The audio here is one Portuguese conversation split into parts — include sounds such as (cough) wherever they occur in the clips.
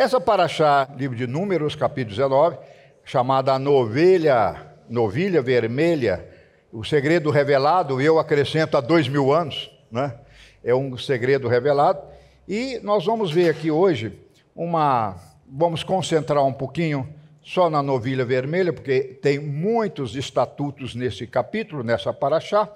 Essa paraxá, livro de Números, capítulo 19, chamada a novelha, novilha vermelha, o segredo revelado, eu acrescento há dois mil anos, né? é um segredo revelado. E nós vamos ver aqui hoje uma. Vamos concentrar um pouquinho só na novilha vermelha, porque tem muitos estatutos nesse capítulo, nessa paraxá,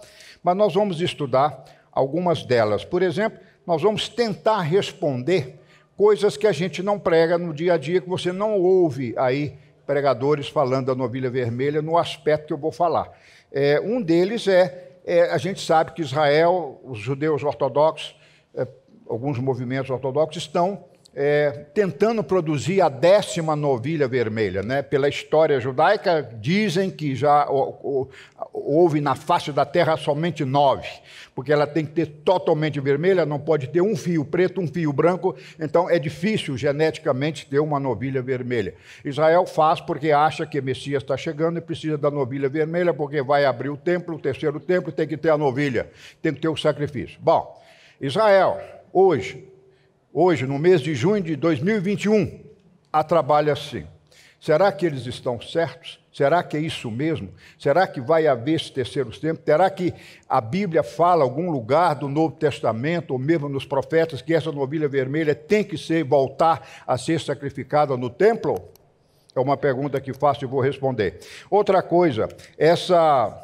mas nós vamos estudar algumas delas. Por exemplo, nós vamos tentar responder coisas que a gente não prega no dia a dia, que você não ouve aí pregadores falando da novilha vermelha no aspecto que eu vou falar. É, um deles é, é, a gente sabe que Israel, os judeus ortodoxos, é, alguns movimentos ortodoxos estão é, tentando produzir a décima novilha vermelha. Né? Pela história judaica, dizem que já houve na face da terra somente nove, porque ela tem que ter totalmente vermelha, não pode ter um fio preto, um fio branco, então é difícil geneticamente ter uma novilha vermelha. Israel faz porque acha que Messias está chegando e precisa da novilha vermelha, porque vai abrir o templo, o terceiro templo, tem que ter a novilha, tem que ter o sacrifício. Bom, Israel, hoje, hoje, no mês de junho de 2021, a trabalho assim. Será que eles estão certos? Será que é isso mesmo? Será que vai haver esse terceiro tempo? Será que a Bíblia fala algum lugar do Novo Testamento, ou mesmo nos profetas, que essa novilha vermelha tem que ser voltar a ser sacrificada no templo? É uma pergunta que faço e vou responder. Outra coisa, essa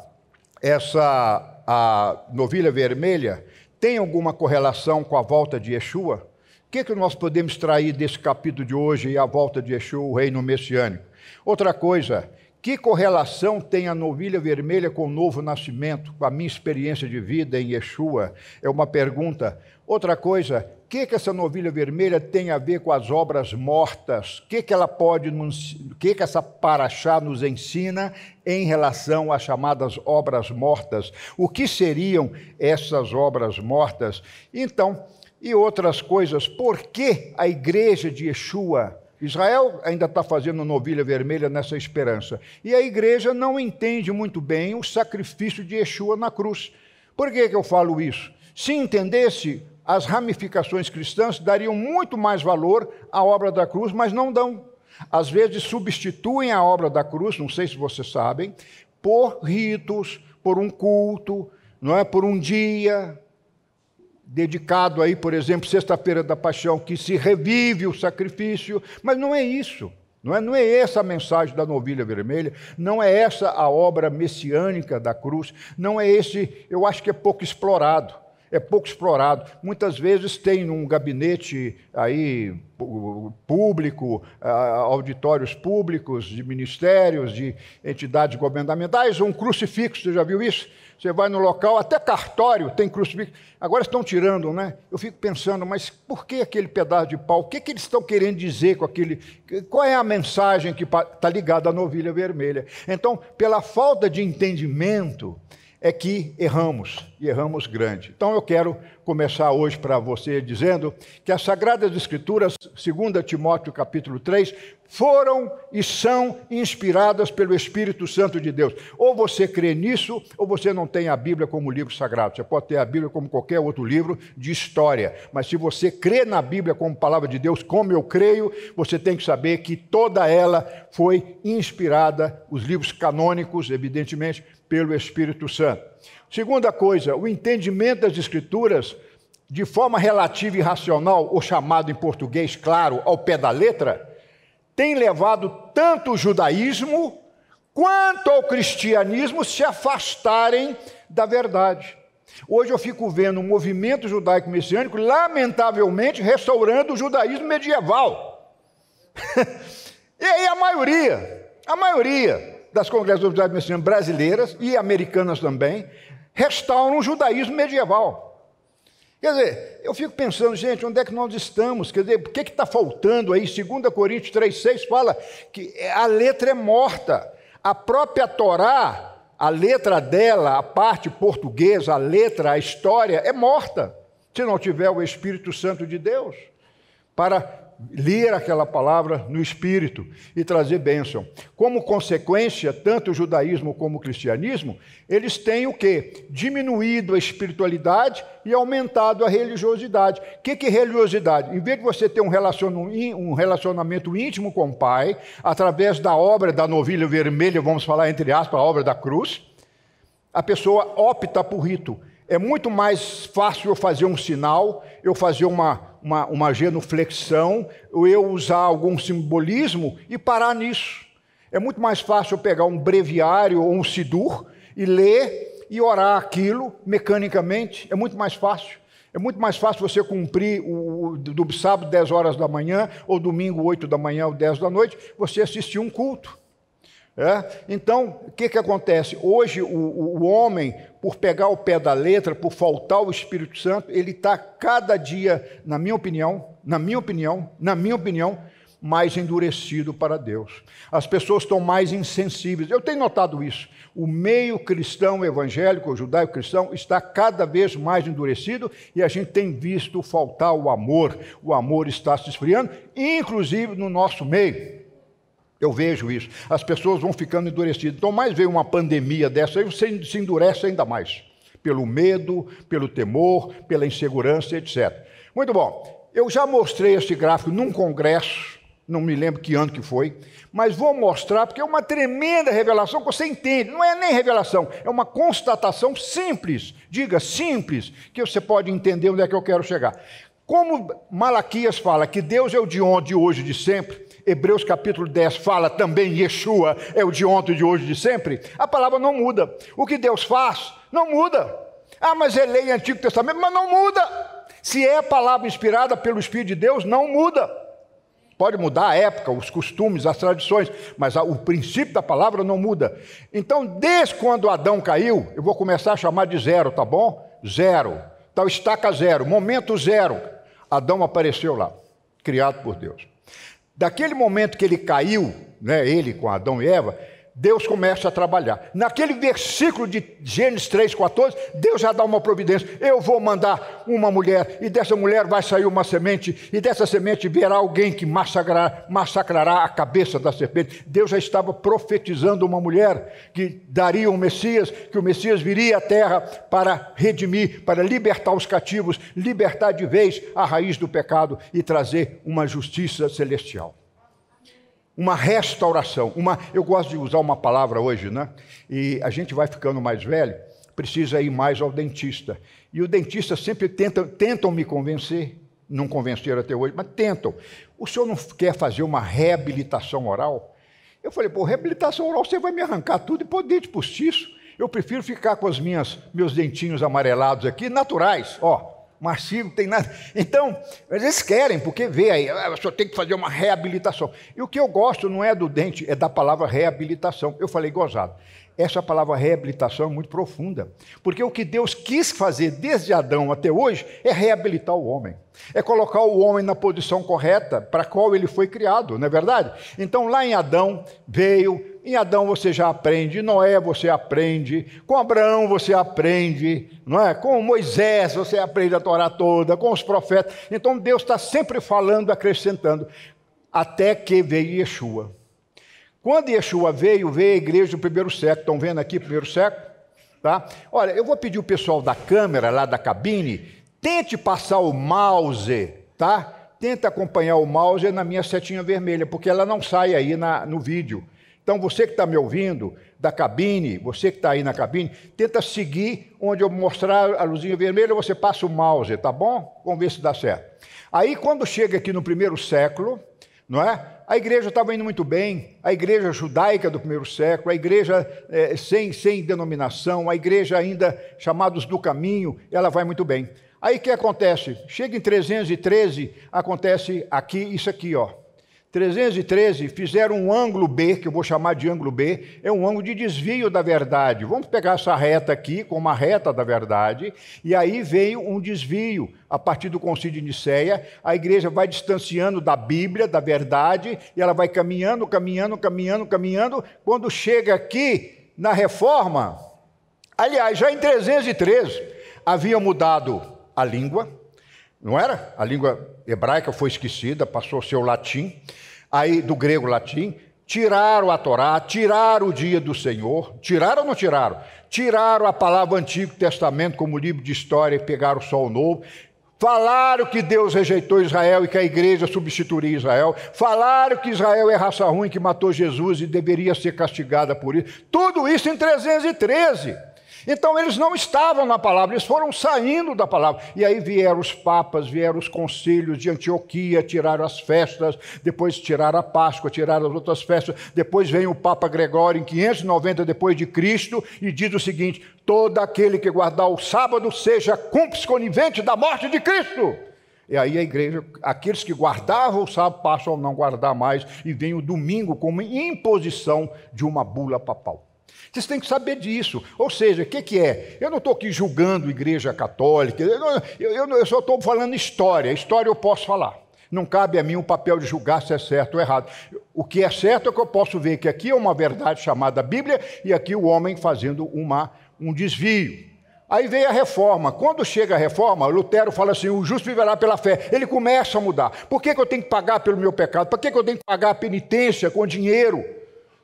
essa a novilha vermelha tem alguma correlação com a volta de Yeshua? O que, que nós podemos extrair desse capítulo de hoje e a volta de Yeshua, o reino messiânico? Outra coisa, que correlação tem a novilha vermelha com o novo nascimento, com a minha experiência de vida em Yeshua? É uma pergunta. Outra coisa, o que, que essa novilha vermelha tem a ver com as obras mortas? O que, que ela pode nos, o que, que essa paraxá nos ensina em relação às chamadas obras mortas? O que seriam essas obras mortas? Então, e outras coisas. Por que a igreja de Yeshua? Israel ainda está fazendo novilha vermelha nessa esperança. E a igreja não entende muito bem o sacrifício de Yeshua na cruz. Por que, que eu falo isso? Se entendesse, as ramificações cristãs dariam muito mais valor à obra da cruz, mas não dão. Às vezes substituem a obra da cruz, não sei se vocês sabem, por ritos, por um culto, não é por um dia, dedicado aí, por exemplo, Sexta-feira da Paixão, que se revive o sacrifício, mas não é isso. Não é, não é essa a mensagem da novilha vermelha, não é essa a obra messiânica da cruz, não é esse, eu acho que é pouco explorado. É pouco explorado. Muitas vezes tem num gabinete aí público, auditórios públicos, de ministérios, de entidades governamentais, um crucifixo, você já viu isso? Você vai no local, até cartório tem crucifixo. Agora estão tirando, né? Eu fico pensando, mas por que aquele pedaço de pau? O que, que eles estão querendo dizer com aquele. Qual é a mensagem que está ligada à novilha vermelha? Então, pela falta de entendimento, é que erramos, e erramos grande. Então eu quero começar hoje para você dizendo que as Sagradas Escrituras, segundo Timóteo capítulo 3, foram e são inspiradas pelo Espírito Santo de Deus. Ou você crê nisso, ou você não tem a Bíblia como livro sagrado. Você pode ter a Bíblia como qualquer outro livro de história, mas se você crê na Bíblia como palavra de Deus, como eu creio, você tem que saber que toda ela foi inspirada, os livros canônicos, evidentemente, pelo Espírito Santo. Segunda coisa, o entendimento das Escrituras de forma relativa e racional, ou chamado em português, claro, ao pé da letra, tem levado tanto o judaísmo quanto ao cristianismo se afastarem da verdade. Hoje eu fico vendo um movimento judaico-messiânico, lamentavelmente, restaurando o judaísmo medieval. (laughs) e aí a maioria, a maioria das congregações messiânicas brasileiras e americanas também, restauram o judaísmo medieval. Quer dizer, eu fico pensando, gente, onde é que nós estamos? Quer dizer, o que é está faltando aí? 2 Coríntios 3,6 fala que a letra é morta. A própria Torá, a letra dela, a parte portuguesa, a letra, a história, é morta, se não tiver o Espírito Santo de Deus para ler aquela palavra no espírito e trazer bênção. Como consequência, tanto o judaísmo como o cristianismo, eles têm o quê? Diminuído a espiritualidade e aumentado a religiosidade. O que, que é religiosidade? Em vez de você ter um relacionamento íntimo com o Pai, através da obra da novilha vermelha, vamos falar entre aspas, a obra da cruz, a pessoa opta por rito. É muito mais fácil eu fazer um sinal, eu fazer uma uma, uma genuflexão, ou eu usar algum simbolismo e parar nisso. É muito mais fácil eu pegar um breviário ou um sidur e ler e orar aquilo mecanicamente. É muito mais fácil. É muito mais fácil você cumprir o, do sábado 10 horas da manhã, ou domingo 8 da manhã ou 10 da noite, você assistir um culto. É? Então, o que, que acontece? Hoje o, o, o homem por pegar o pé da letra, por faltar o Espírito Santo, ele está cada dia, na minha opinião, na minha opinião, na minha opinião, mais endurecido para Deus. As pessoas estão mais insensíveis. Eu tenho notado isso. O meio cristão evangélico, judaico-cristão, está cada vez mais endurecido e a gente tem visto faltar o amor. O amor está se esfriando, inclusive no nosso meio. Eu vejo isso. As pessoas vão ficando endurecidas. Então, mais vem uma pandemia dessa, aí você se endurece ainda mais. Pelo medo, pelo temor, pela insegurança, etc. Muito bom. Eu já mostrei esse gráfico num congresso, não me lembro que ano que foi, mas vou mostrar porque é uma tremenda revelação que você entende. Não é nem revelação, é uma constatação simples, diga simples, que você pode entender onde é que eu quero chegar. Como Malaquias fala que Deus é o de onde, de hoje, de sempre, Hebreus capítulo 10 fala também Yeshua é o de ontem, de hoje, de sempre, a palavra não muda. O que Deus faz não muda. Ah, mas é lei Antigo Testamento, mas não muda. Se é a palavra inspirada pelo Espírito de Deus, não muda. Pode mudar a época, os costumes, as tradições, mas o princípio da palavra não muda. Então, desde quando Adão caiu, eu vou começar a chamar de zero, tá bom? Zero. Então, estaca zero, momento zero. Adão apareceu lá, criado por Deus. Daquele momento que ele caiu, né, ele com Adão e Eva, Deus começa a trabalhar. Naquele versículo de Gênesis 3,14, Deus já dá uma providência. Eu vou mandar uma mulher, e dessa mulher vai sair uma semente, e dessa semente virá alguém que massacrará, massacrará a cabeça da serpente. Deus já estava profetizando uma mulher que daria um Messias, que o Messias viria à terra para redimir, para libertar os cativos, libertar de vez a raiz do pecado e trazer uma justiça celestial uma restauração, uma, eu gosto de usar uma palavra hoje, né? E a gente vai ficando mais velho, precisa ir mais ao dentista. E o dentista sempre tenta, tentam me convencer, não convenceram até hoje, mas tentam. O senhor não quer fazer uma reabilitação oral? Eu falei, pô, reabilitação oral, você vai me arrancar tudo e pôr dente postiço. Eu prefiro ficar com os minhas, meus dentinhos amarelados aqui, naturais, ó não tem nada. Então, eles querem, porque vê aí, ah, só tem que fazer uma reabilitação. E o que eu gosto não é do dente, é da palavra reabilitação. Eu falei gozado. Essa palavra reabilitação é muito profunda, porque o que Deus quis fazer desde Adão até hoje é reabilitar o homem, é colocar o homem na posição correta para a qual ele foi criado, não é verdade? Então, lá em Adão veio em Adão você já aprende, em Noé você aprende, com Abraão você aprende, não é? Com Moisés você aprende a Torá toda, com os profetas. Então Deus está sempre falando, acrescentando, até que veio Yeshua. Quando Yeshua veio, veio a igreja do primeiro século. Estão vendo aqui, primeiro século? Tá? Olha, eu vou pedir o pessoal da câmera, lá da cabine, tente passar o mouse, tá? Tenta acompanhar o mouse na minha setinha vermelha, porque ela não sai aí na, no vídeo. Então, você que está me ouvindo, da cabine, você que está aí na cabine, tenta seguir onde eu mostrar a luzinha vermelha, você passa o mouse, tá bom? Vamos ver se dá certo. Aí, quando chega aqui no primeiro século, não é? A igreja estava indo muito bem, a igreja judaica do primeiro século, a igreja é, sem, sem denominação, a igreja ainda chamados do caminho, ela vai muito bem. Aí o que acontece? Chega em 313, acontece aqui, isso aqui, ó. 313 fizeram um ângulo B, que eu vou chamar de ângulo B, é um ângulo de desvio da verdade. Vamos pegar essa reta aqui como a reta da verdade, e aí veio um desvio. A partir do Concílio de Nicéia, a igreja vai distanciando da Bíblia, da verdade, e ela vai caminhando, caminhando, caminhando, caminhando. Quando chega aqui na reforma, aliás, já em 313 havia mudado a língua, não era? A língua hebraica foi esquecida, passou a ser o latim, aí do grego latim, tiraram a Torá, tiraram o dia do Senhor, tiraram ou não tiraram? Tiraram a palavra Antigo Testamento como livro de história e pegaram só o Novo. Falaram que Deus rejeitou Israel e que a igreja substituiria Israel. Falaram que Israel é raça ruim, que matou Jesus e deveria ser castigada por isso. Tudo isso em 313. Então eles não estavam na palavra, eles foram saindo da palavra. E aí vieram os papas, vieram os concílios de Antioquia, tiraram as festas, depois tiraram a Páscoa, tiraram as outras festas. Depois vem o Papa Gregório em 590 depois de Cristo e diz o seguinte: todo aquele que guardar o sábado seja cúmplice conivente da morte de Cristo. E aí a igreja, aqueles que guardavam o sábado passam a não guardar mais e vem o domingo como imposição de uma bula papal. Vocês têm que saber disso. Ou seja, o que, que é? Eu não estou aqui julgando a igreja católica, eu, eu, eu só estou falando história. História eu posso falar. Não cabe a mim o papel de julgar se é certo ou errado. O que é certo é que eu posso ver que aqui é uma verdade chamada Bíblia e aqui o homem fazendo uma, um desvio. Aí vem a reforma. Quando chega a reforma, Lutero fala assim: o justo viverá pela fé. Ele começa a mudar. Por que, que eu tenho que pagar pelo meu pecado? Por que, que eu tenho que pagar a penitência com dinheiro?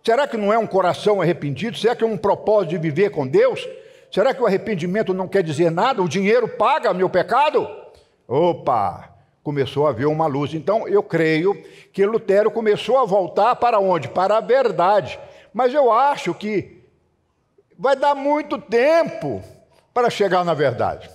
Será que não é um coração arrependido? Será que é um propósito de viver com Deus? Será que o arrependimento não quer dizer nada? O dinheiro paga meu pecado? Opa! Começou a ver uma luz. Então eu creio que Lutero começou a voltar para onde? Para a verdade. Mas eu acho que vai dar muito tempo para chegar na verdade.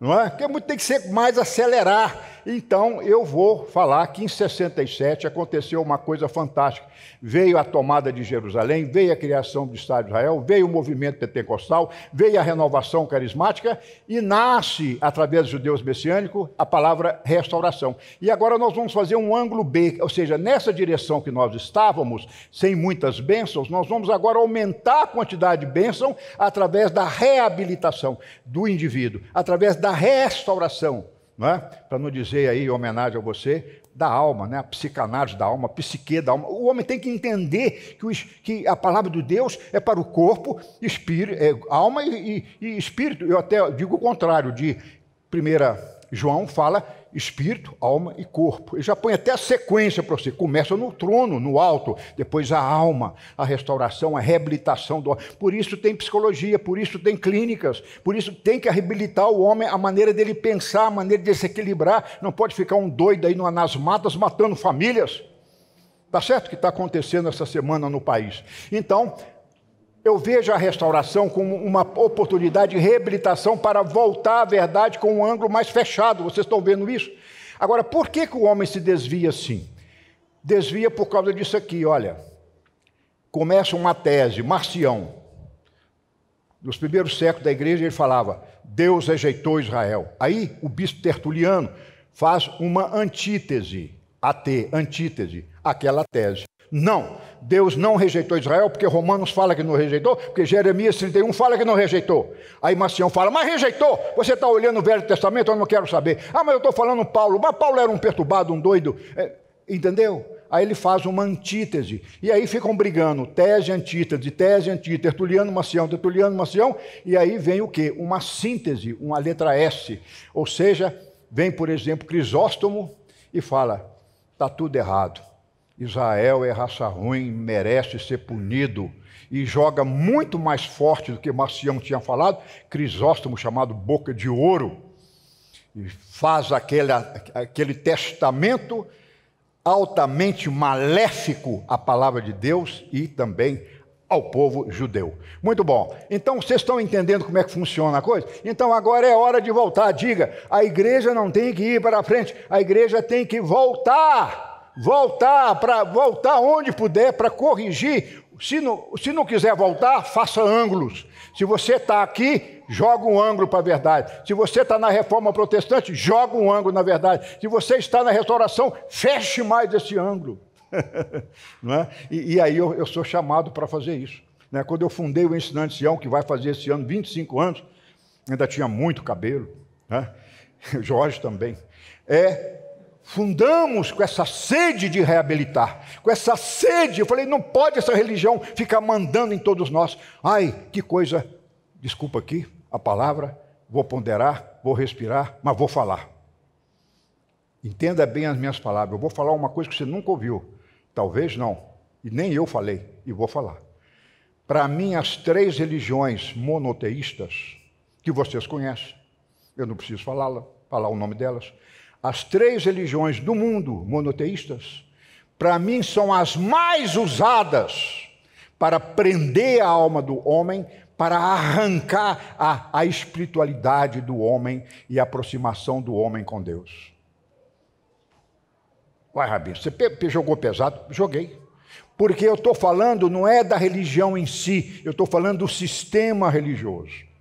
Não é? Porque tem que ser mais acelerar então eu vou falar que em 67 aconteceu uma coisa fantástica. Veio a tomada de Jerusalém, veio a criação do Estado de Israel, veio o movimento pentecostal, veio a renovação carismática e nasce, através dos judeus messiânicos, a palavra restauração. E agora nós vamos fazer um ângulo B, ou seja, nessa direção que nós estávamos, sem muitas bênçãos, nós vamos agora aumentar a quantidade de bênção através da reabilitação do indivíduo, através da restauração não é? Para não dizer aí homenagem a você, da alma, né? A psicanálise da alma, a psique da alma. O homem tem que entender que, que a palavra de Deus é para o corpo, espírito, é, alma e, e, e espírito. Eu até digo o contrário de primeira João fala espírito, alma e corpo. Ele já põe até a sequência para você. Começa no trono, no alto, depois a alma, a restauração, a reabilitação do homem. Por isso tem psicologia, por isso tem clínicas, por isso tem que reabilitar o homem, a maneira dele pensar, a maneira de se equilibrar. Não pode ficar um doido aí nas matas matando famílias. Tá certo que está acontecendo essa semana no país. Então, eu vejo a restauração como uma oportunidade de reabilitação para voltar à verdade com um ângulo mais fechado. Vocês estão vendo isso? Agora, por que, que o homem se desvia assim? Desvia por causa disso aqui, olha. Começa uma tese, Marcião. Nos primeiros séculos da igreja, ele falava: Deus rejeitou Israel. Aí, o bispo Tertuliano faz uma antítese, AT, antítese, aquela tese. Não, Deus não rejeitou Israel, porque Romanos fala que não rejeitou, porque Jeremias 31 fala que não rejeitou. Aí Macião fala, mas rejeitou. Você está olhando o Velho Testamento, eu não quero saber. Ah, mas eu estou falando Paulo, mas Paulo era um perturbado, um doido. É, entendeu? Aí ele faz uma antítese. E aí ficam brigando, tese, antítese, tese, antítese, tertuliano, Macião, tertuliano, Macião. E aí vem o quê? Uma síntese, uma letra S. Ou seja, vem, por exemplo, Crisóstomo e fala, está tudo errado Israel é raça ruim, merece ser punido. E joga muito mais forte do que Marcião tinha falado, Crisóstomo, chamado Boca de Ouro. E faz aquele, aquele testamento altamente maléfico à palavra de Deus e também ao povo judeu. Muito bom. Então vocês estão entendendo como é que funciona a coisa? Então agora é hora de voltar. Diga: a igreja não tem que ir para frente, a igreja tem que voltar voltar para voltar onde puder para corrigir. Se não, se não quiser voltar, faça ângulos. Se você está aqui, joga um ângulo para a verdade. Se você está na reforma protestante, joga um ângulo na verdade. Se você está na restauração, feche mais esse ângulo. (laughs) é? e, e, aí eu, eu sou chamado para fazer isso. Né? Quando eu fundei o Ensinante Sião, que vai fazer esse ano 25 anos, ainda tinha muito cabelo. Né? (laughs) Jorge também. É fundamos com essa sede de reabilitar, com essa sede. Eu falei, não pode essa religião ficar mandando em todos nós. Ai, que coisa, desculpa aqui a palavra, vou ponderar, vou respirar, mas vou falar. Entenda bem as minhas palavras. Eu vou falar uma coisa que você nunca ouviu. Talvez não. E nem eu falei, e vou falar. Para mim, as três religiões monoteístas que vocês conhecem, eu não preciso falá-la, falar o nome delas, as três religiões do mundo monoteístas, para mim são as mais usadas para prender a alma do homem, para arrancar a, a espiritualidade do homem e a aproximação do homem com Deus. Uai, Rabino, você pe jogou pesado? Joguei. Porque eu estou falando não é da religião em si, eu estou falando do sistema religioso.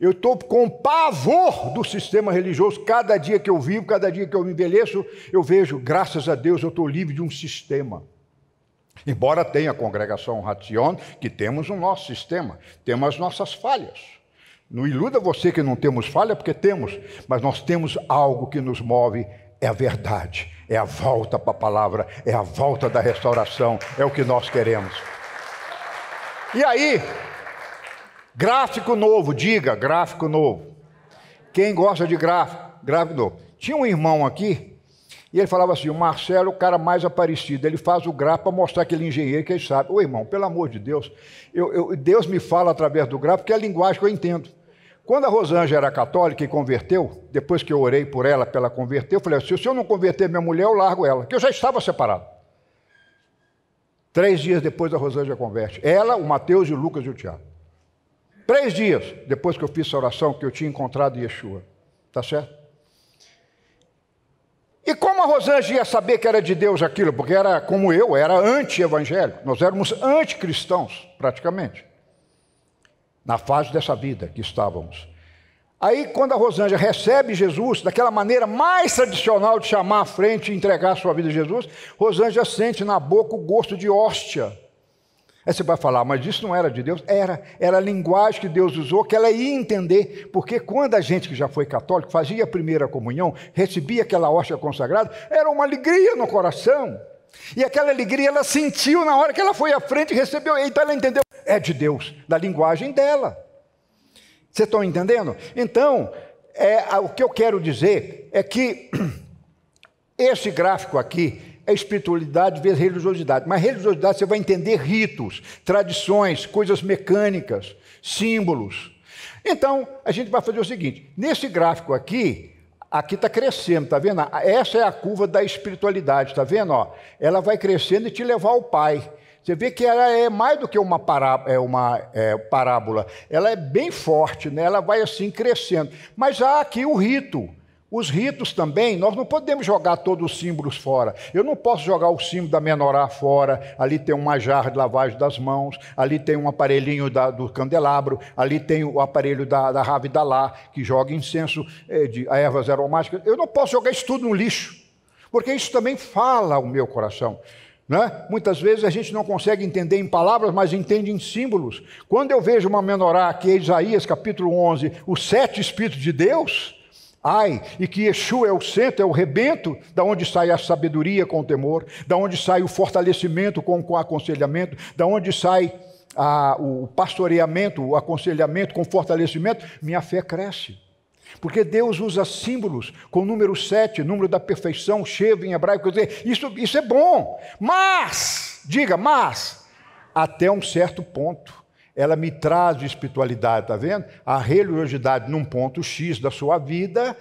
Eu estou com pavor do sistema religioso. Cada dia que eu vivo, cada dia que eu me envelheço, eu vejo, graças a Deus, eu estou livre de um sistema. Embora tenha a congregação Ration, que temos o nosso sistema, temos as nossas falhas. Não iluda você que não temos falha, porque temos, mas nós temos algo que nos move, é a verdade, é a volta para a palavra, é a volta da restauração, é o que nós queremos. E aí, Gráfico novo, diga, gráfico novo. Quem gosta de gráfico, gráfico novo. Tinha um irmão aqui, e ele falava assim: o Marcelo é o cara mais aparecido, ele faz o gráfico para mostrar aquele engenheiro que ele sabe. Ô irmão, pelo amor de Deus, eu, eu, Deus me fala através do gráfico, que é a linguagem que eu entendo. Quando a Rosângela era católica e converteu, depois que eu orei por ela, para ela converter, eu falei se se eu não converter minha mulher, eu largo ela, que eu já estava separado. Três dias depois, a Rosângela converte. Ela, o Mateus, o Lucas e o Tiago. Três dias depois que eu fiz essa oração, que eu tinha encontrado Yeshua. está certo? E como a Rosângela ia saber que era de Deus aquilo? Porque era como eu, era anti-evangélico. Nós éramos anticristãos, praticamente. Na fase dessa vida que estávamos. Aí, quando a Rosângela recebe Jesus, daquela maneira mais tradicional de chamar à frente e entregar a sua vida a Jesus, Rosângela sente na boca o gosto de hóstia. Aí você vai falar, mas isso não era de Deus? Era. Era a linguagem que Deus usou, que ela ia entender. Porque quando a gente que já foi católico fazia a primeira comunhão, recebia aquela hóstia consagrada, era uma alegria no coração. E aquela alegria ela sentiu na hora que ela foi à frente e recebeu. Então ela entendeu, é de Deus, da linguagem dela. Vocês estão entendendo? Então, é, o que eu quero dizer é que (clears throat) esse gráfico aqui é espiritualidade vezes religiosidade. Mas religiosidade você vai entender ritos, tradições, coisas mecânicas, símbolos. Então, a gente vai fazer o seguinte: nesse gráfico aqui, aqui está crescendo, está vendo? Essa é a curva da espiritualidade, está vendo? Ó, ela vai crescendo e te levar ao Pai. Você vê que ela é mais do que uma, pará é uma é, parábola, ela é bem forte, né? ela vai assim crescendo. Mas há aqui o rito. Os ritos também, nós não podemos jogar todos os símbolos fora. Eu não posso jogar o símbolo da menorá fora. Ali tem uma jarra de lavagem das mãos, ali tem um aparelhinho da, do candelabro, ali tem o aparelho da, da lá que joga incenso é, de ervas aromáticas. Eu não posso jogar isso tudo no lixo, porque isso também fala o meu coração. Né? Muitas vezes a gente não consegue entender em palavras, mas entende em símbolos. Quando eu vejo uma menorá, que é Isaías capítulo 11, os sete Espíritos de Deus. Ai, e que Yeshua é o centro, é o rebento, da onde sai a sabedoria com o temor, da onde sai o fortalecimento com o aconselhamento, da onde sai a, o pastoreamento, o aconselhamento com fortalecimento, minha fé cresce. Porque Deus usa símbolos com o número 7, número da perfeição, Sheva em hebraico, quer dizer, isso, isso é bom, mas, diga, mas, até um certo ponto ela me traz espiritualidade, tá vendo? A religiosidade num ponto X da sua vida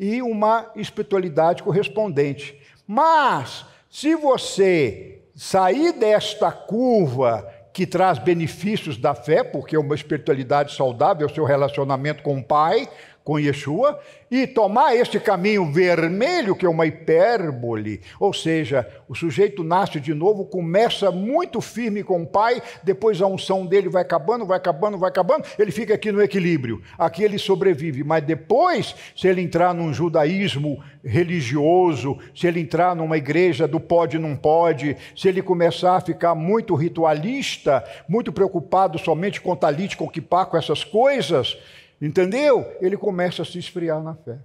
e uma espiritualidade correspondente. Mas se você sair desta curva que traz benefícios da fé, porque uma espiritualidade saudável é o seu relacionamento com o Pai, com Yeshua e tomar este caminho vermelho, que é uma hipérbole, ou seja, o sujeito nasce de novo, começa muito firme com o pai, depois a unção dele vai acabando, vai acabando, vai acabando, ele fica aqui no equilíbrio, aqui ele sobrevive, mas depois, se ele entrar num judaísmo religioso, se ele entrar numa igreja do pode não pode, se ele começar a ficar muito ritualista, muito preocupado somente com talítico, com que com essas coisas, Entendeu? Ele começa a se esfriar na fé.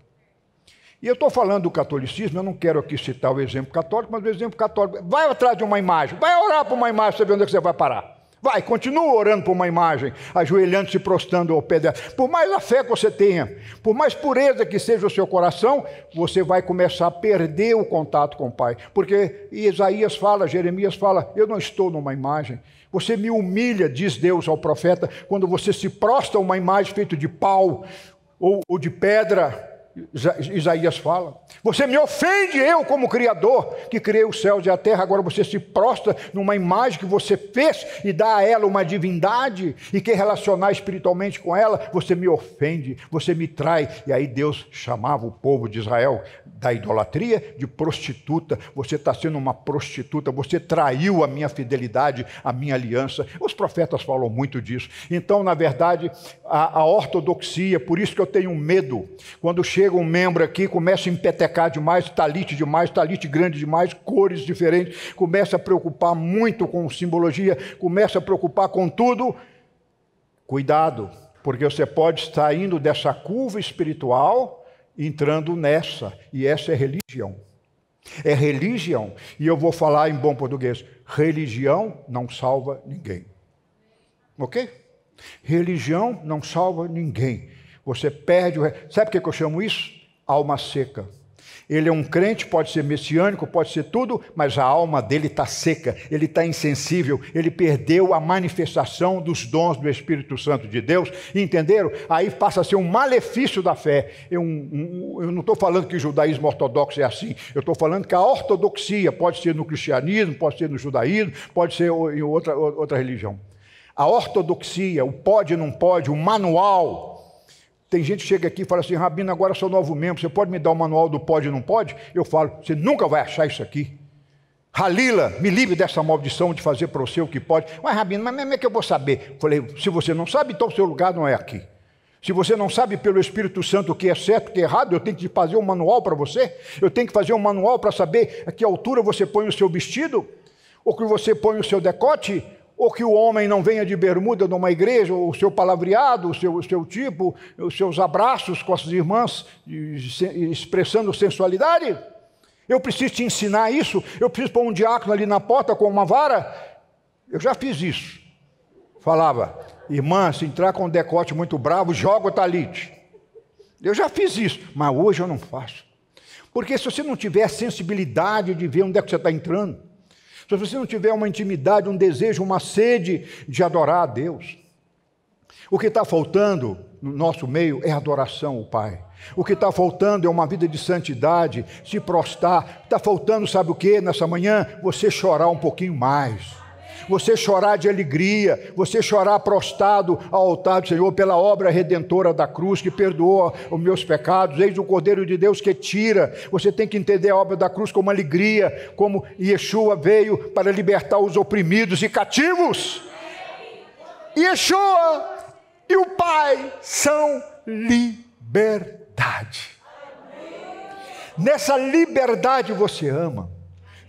E eu estou falando do catolicismo, eu não quero aqui citar o exemplo católico, mas o exemplo católico. Vai atrás de uma imagem, vai orar por uma imagem, você vê onde é que você vai parar. Vai, continua orando por uma imagem, ajoelhando, se prostrando ao pé dela. Por mais a fé que você tenha, por mais pureza que seja o seu coração, você vai começar a perder o contato com o Pai. Porque Isaías fala, Jeremias fala: Eu não estou numa imagem, você me humilha, diz Deus ao profeta, quando você se prostra a uma imagem feita de pau ou, ou de pedra Isaías fala. Você me ofende, eu, como Criador, que criei os céus e a terra. Agora você se prostra numa imagem que você fez e dá a ela uma divindade e quer relacionar espiritualmente com ela. Você me ofende, você me trai. E aí Deus chamava o povo de Israel da idolatria de prostituta. Você está sendo uma prostituta, você traiu a minha fidelidade, a minha aliança. Os profetas falam muito disso. Então, na verdade, a, a ortodoxia, por isso que eu tenho medo, quando chega chega um membro aqui, começa a empetecar demais, talite demais, talite grande demais, cores diferentes, começa a preocupar muito com simbologia, começa a preocupar com tudo. Cuidado, porque você pode estar indo dessa curva espiritual, entrando nessa, e essa é religião. É religião, e eu vou falar em bom português: religião não salva ninguém. Ok? Religião não salva ninguém. Você perde o. Sabe por que eu chamo isso? Alma seca. Ele é um crente, pode ser messiânico, pode ser tudo, mas a alma dele está seca, ele está insensível, ele perdeu a manifestação dos dons do Espírito Santo de Deus, entenderam? Aí passa a ser um malefício da fé. Eu, um, eu não estou falando que o judaísmo ortodoxo é assim, eu estou falando que a ortodoxia pode ser no cristianismo, pode ser no judaísmo, pode ser em outra, outra religião. A ortodoxia, o pode e não pode, o manual tem gente que chega aqui e fala assim, Rabino, agora sou novo membro, você pode me dar o manual do pode e não pode? Eu falo, você nunca vai achar isso aqui. Halila, me livre dessa maldição de fazer para você o que pode. Mas, Rabino, mas como é que eu vou saber? Falei, se você não sabe, então o seu lugar não é aqui. Se você não sabe pelo Espírito Santo o que é certo, o que é errado, eu tenho que fazer um manual para você? Eu tenho que fazer um manual para saber a que altura você põe o seu vestido? Ou que você põe o seu decote? ou que o homem não venha de bermuda numa igreja, ou o seu palavreado, o seu, o seu tipo, os seus abraços com as irmãs, expressando sensualidade. Eu preciso te ensinar isso, eu preciso pôr um diácono ali na porta com uma vara. Eu já fiz isso. Falava, irmã, se entrar com um decote muito bravo, joga o talite. Eu já fiz isso, mas hoje eu não faço. Porque se você não tiver sensibilidade de ver onde é que você está entrando, então, se você não tiver uma intimidade, um desejo, uma sede de adorar a Deus. O que está faltando no nosso meio é adoração ao Pai. O que está faltando é uma vida de santidade, se prostrar. Está faltando, sabe o que? Nessa manhã, você chorar um pouquinho mais você chorar de alegria, você chorar prostrado ao altar do Senhor pela obra redentora da cruz que perdoou os meus pecados, eis o Cordeiro de Deus que tira. Você tem que entender a obra da cruz como alegria, como Yeshua veio para libertar os oprimidos e cativos. Yeshua e o Pai são liberdade. Nessa liberdade você ama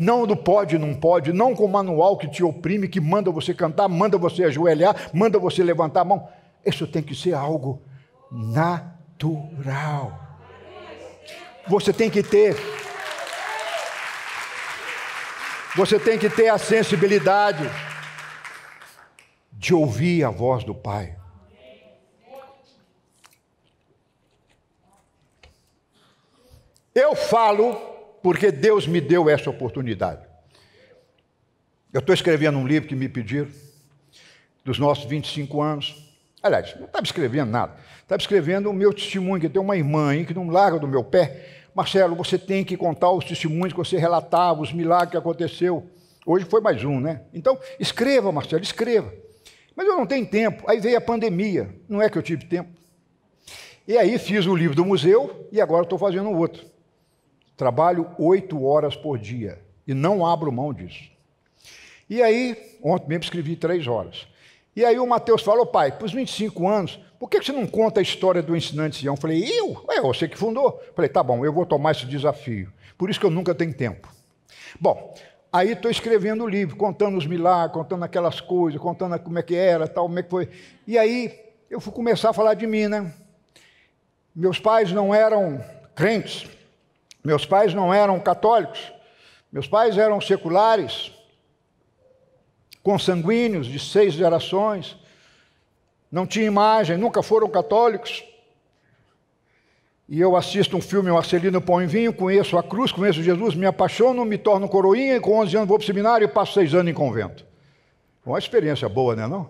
não do pode, não pode, não com o manual que te oprime, que manda você cantar, manda você ajoelhar, manda você levantar a mão. Isso tem que ser algo natural. Você tem que ter. Você tem que ter a sensibilidade de ouvir a voz do Pai. Eu falo porque Deus me deu essa oportunidade. Eu estou escrevendo um livro que me pediram, dos nossos 25 anos. Aliás, não estava escrevendo nada. Estava escrevendo o meu testemunho, que tem uma irmã aí que não larga do meu pé. Marcelo, você tem que contar os testemunhos que você relatava, os milagres que aconteceu. Hoje foi mais um, né? Então, escreva, Marcelo, escreva. Mas eu não tenho tempo. Aí veio a pandemia. Não é que eu tive tempo. E aí fiz o livro do museu e agora estou fazendo outro. Trabalho oito horas por dia e não abro mão disso. E aí, ontem mesmo escrevi três horas. E aí o Mateus falou, pai, para os 25 anos, por que você não conta a história do ensinante Sião? Eu falei, eu? É, você que fundou. Eu falei, tá bom, eu vou tomar esse desafio. Por isso que eu nunca tenho tempo. Bom, aí estou escrevendo o livro, contando os milagres, contando aquelas coisas, contando como é que era, tal, como é que foi. E aí eu fui começar a falar de mim, né? Meus pais não eram crentes, meus pais não eram católicos, meus pais eram seculares, consanguíneos de seis gerações, não tinha imagem, nunca foram católicos. E eu assisto um filme, o Marcelino Pão em Vinho, conheço a cruz, conheço Jesus, me apaixono, me torno coroinha e com 11 anos vou para o seminário e passo seis anos em convento. Uma experiência boa, né não?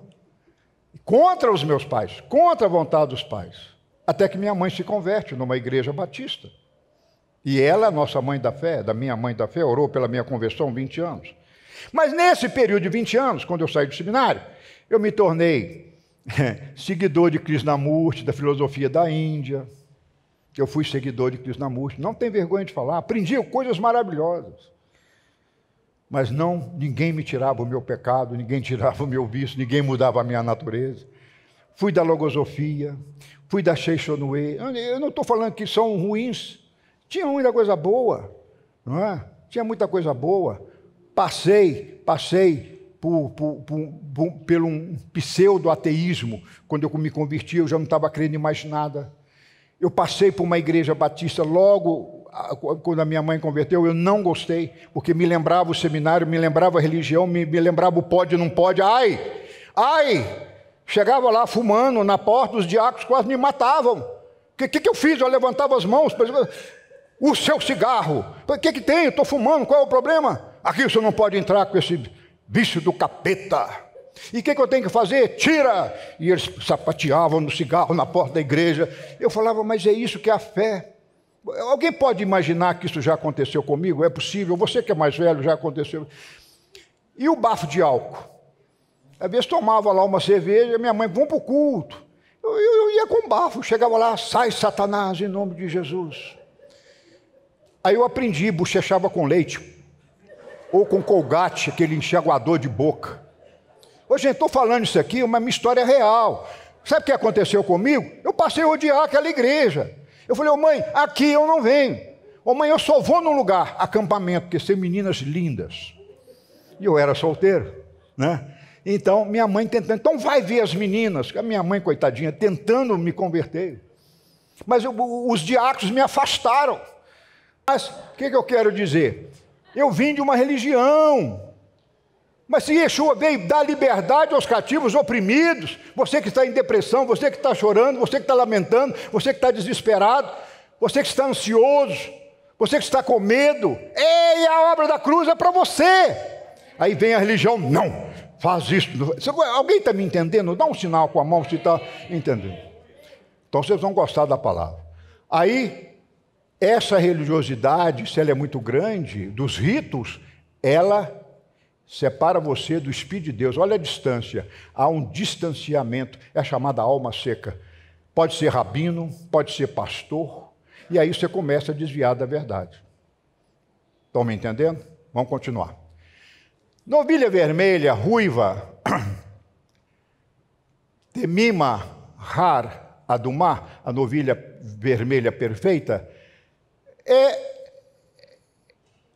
Contra os meus pais, contra a vontade dos pais. Até que minha mãe se converte numa igreja batista. E ela, nossa mãe da fé, da minha mãe da fé, orou pela minha conversão 20 anos. Mas nesse período de 20 anos, quando eu saí do seminário, eu me tornei (laughs) seguidor de Krishnamurti, da filosofia da Índia. Eu fui seguidor de Krishnamurti. Não tem vergonha de falar, aprendi coisas maravilhosas. Mas não, ninguém me tirava o meu pecado, ninguém tirava o meu vício, ninguém mudava a minha natureza. Fui da logosofia, fui da Sheixonue. Eu não estou falando que são ruins, tinha muita coisa boa, não é? Tinha muita coisa boa. Passei, passei por, por, por, pelo um pseudo-ateísmo. Quando eu me converti, eu já não estava crendo em mais nada. Eu passei por uma igreja batista logo quando a minha mãe converteu, eu não gostei, porque me lembrava o seminário, me lembrava a religião, me, me lembrava o pode e não pode. Ai! Ai! Chegava lá fumando na porta, os diáconos quase me matavam. O que, que, que eu fiz? Eu levantava as mãos o seu cigarro. O que, que tem? Estou fumando, qual é o problema? Aqui você não pode entrar com esse vício do capeta. E o que, que eu tenho que fazer? Tira! E eles sapateavam no cigarro na porta da igreja. Eu falava, mas é isso que é a fé. Alguém pode imaginar que isso já aconteceu comigo? É possível? Você que é mais velho já aconteceu. E o bafo de álcool? Às vezes tomava lá uma cerveja, minha mãe, vamos para o culto. Eu, eu, eu ia com bafo, chegava lá, sai Satanás em nome de Jesus. Aí eu aprendi, bochechava com leite. Ou com colgate, aquele enxaguador de boca. Ô, gente, estou falando isso aqui, uma minha história é real. Sabe o que aconteceu comigo? Eu passei a odiar aquela igreja. Eu falei, ô mãe, aqui eu não venho. Ô mãe, eu só vou num lugar, acampamento, porque é são meninas lindas. E eu era solteiro, né? Então, minha mãe tentando, então vai ver as meninas, a minha mãe, coitadinha, tentando me converter. Mas eu, os diáconos me afastaram. Mas o que, que, eu quero dizer? Eu vim de uma religião. Mas se Yeshua veio dar liberdade aos cativos oprimidos, você que está em depressão, você que está chorando, você que está lamentando, você que está desesperado, você que está ansioso, você que está com medo, ei, a obra da cruz é para você. Aí vem a religião, não, faz isso. Alguém está me entendendo? Dá um sinal com a mão se está entendendo. Então vocês vão gostar da palavra. Aí essa religiosidade, se ela é muito grande, dos ritos, ela separa você do Espírito de Deus. Olha a distância. Há um distanciamento. É chamada alma seca. Pode ser rabino, pode ser pastor. E aí você começa a desviar da verdade. Estão me entendendo? Vamos continuar. Novilha vermelha, ruiva, (clears throat) temima, har, adumar, a novilha vermelha perfeita, é,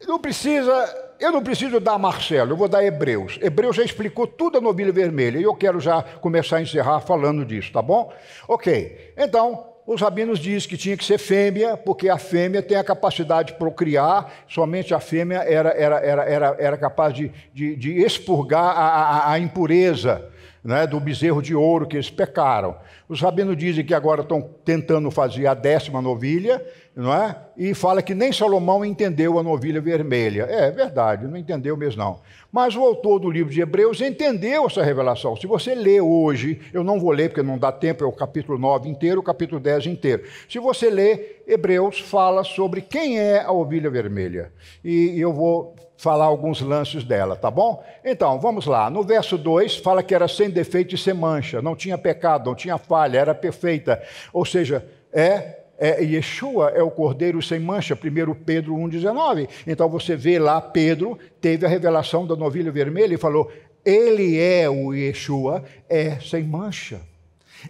não precisa, eu não preciso dar Marcelo, eu vou dar Hebreus. Hebreus já explicou tudo a Novilha vermelha e eu quero já começar a encerrar falando disso, tá bom? Ok, então os rabinos dizem que tinha que ser fêmea, porque a fêmea tem a capacidade de procriar, somente a fêmea era, era, era, era, era capaz de, de, de expurgar a, a, a impureza né, do bezerro de ouro que eles pecaram. Os rabinos dizem que agora estão tentando fazer a décima novilha, não é? E fala que nem Salomão entendeu a novilha vermelha. É verdade, não entendeu mesmo não. Mas o autor do livro de Hebreus entendeu essa revelação. Se você lê hoje, eu não vou ler porque não dá tempo, é o capítulo 9 inteiro, o capítulo 10 inteiro. Se você lê, Hebreus fala sobre quem é a ovilha vermelha. E eu vou falar alguns lances dela, tá bom? Então, vamos lá. No verso 2 fala que era sem defeito e sem mancha, não tinha pecado, não tinha falha, era perfeita. Ou seja, é é, Yeshua é o cordeiro sem mancha, 1 Pedro 1,19. Então você vê lá, Pedro teve a revelação da novilha vermelha e falou: Ele é o Yeshua, é sem mancha.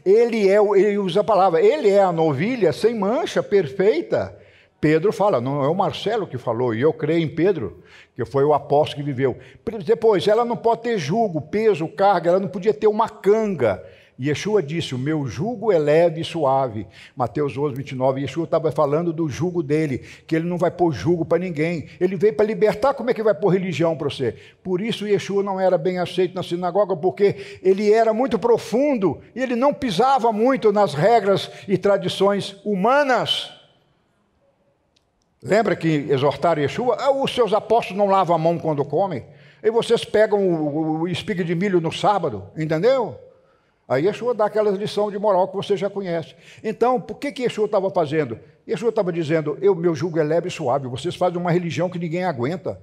Ele é, ele usa a palavra, ele é a novilha sem mancha, perfeita. Pedro fala, não é o Marcelo que falou, e eu creio em Pedro, que foi o apóstolo que viveu. Depois, ela não pode ter jugo, peso, carga, ela não podia ter uma canga. Yeshua disse: O meu jugo é leve e suave. Mateus 11, 29. Yeshua estava falando do jugo dele, que ele não vai pôr jugo para ninguém. Ele veio para libertar, como é que vai pôr religião para você? Por isso, Yeshua não era bem aceito na sinagoga, porque ele era muito profundo e ele não pisava muito nas regras e tradições humanas. Lembra que exortaram Yeshua? Ah, os seus apóstolos não lavam a mão quando comem. E vocês pegam o, o, o espiga de milho no sábado, entendeu? Aí Yeshua dá aquela lição de moral que você já conhece. Então, por que, que Yeshua estava fazendo? Yeshua estava dizendo: eu, meu jugo é leve e suave, vocês fazem uma religião que ninguém aguenta.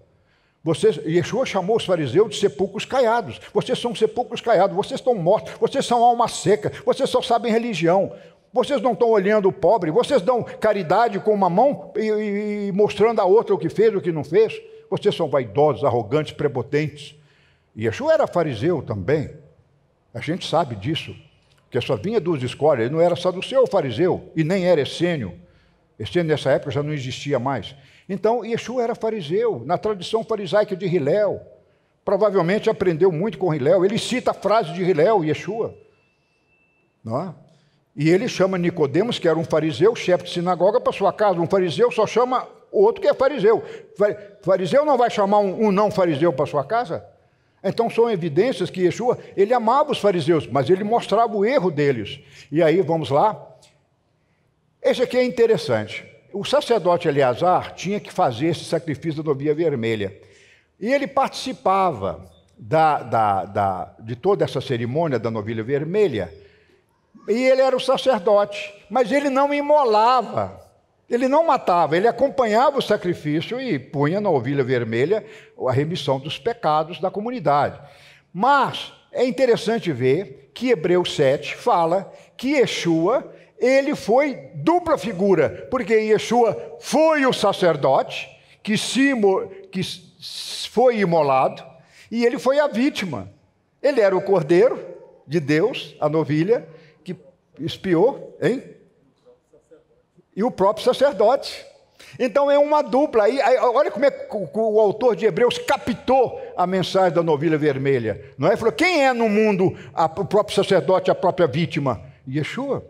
Vocês, Yeshua chamou os fariseus de sepulcros caiados. Vocês são sepulcros caiados, vocês estão mortos, vocês são alma seca, vocês só sabem religião. Vocês não estão olhando o pobre, vocês dão caridade com uma mão e, e, e mostrando a outra o que fez, o que não fez. Vocês são vaidosos, arrogantes, prepotentes. Yeshua era fariseu também. A gente sabe disso, que só vinha duas escolas, ele não era saduceu ou fariseu, e nem era essênio. Essênio nessa época já não existia mais. Então, Yeshua era fariseu, na tradição farisaica de Hilel. Provavelmente aprendeu muito com Hilel. Ele cita a frase de Hilel, Yeshua. Não é? E ele chama Nicodemos, que era um fariseu, chefe de sinagoga, para sua casa. Um fariseu só chama outro que é fariseu. Fariseu não vai chamar um, um não fariseu para sua casa? Então são evidências que Yeshua, ele amava os fariseus, mas ele mostrava o erro deles. E aí, vamos lá. Esse aqui é interessante. O sacerdote Eleazar tinha que fazer esse sacrifício da novia vermelha. E ele participava da, da, da, de toda essa cerimônia da novilha vermelha. E ele era o sacerdote, mas ele não imolava ele não matava, ele acompanhava o sacrifício e punha na ovelha vermelha a remissão dos pecados da comunidade. Mas é interessante ver que Hebreus 7 fala que Yeshua, ele foi dupla figura, porque Yeshua foi o sacerdote que, se, que foi imolado e ele foi a vítima. Ele era o cordeiro de Deus, a novilha, que espiou, hein? e o próprio sacerdote. Então é uma dupla. Aí, olha como é que o autor de Hebreus captou a mensagem da novilha vermelha. Não é? Falou: quem é no mundo a, o próprio sacerdote, a própria vítima? Yeshua.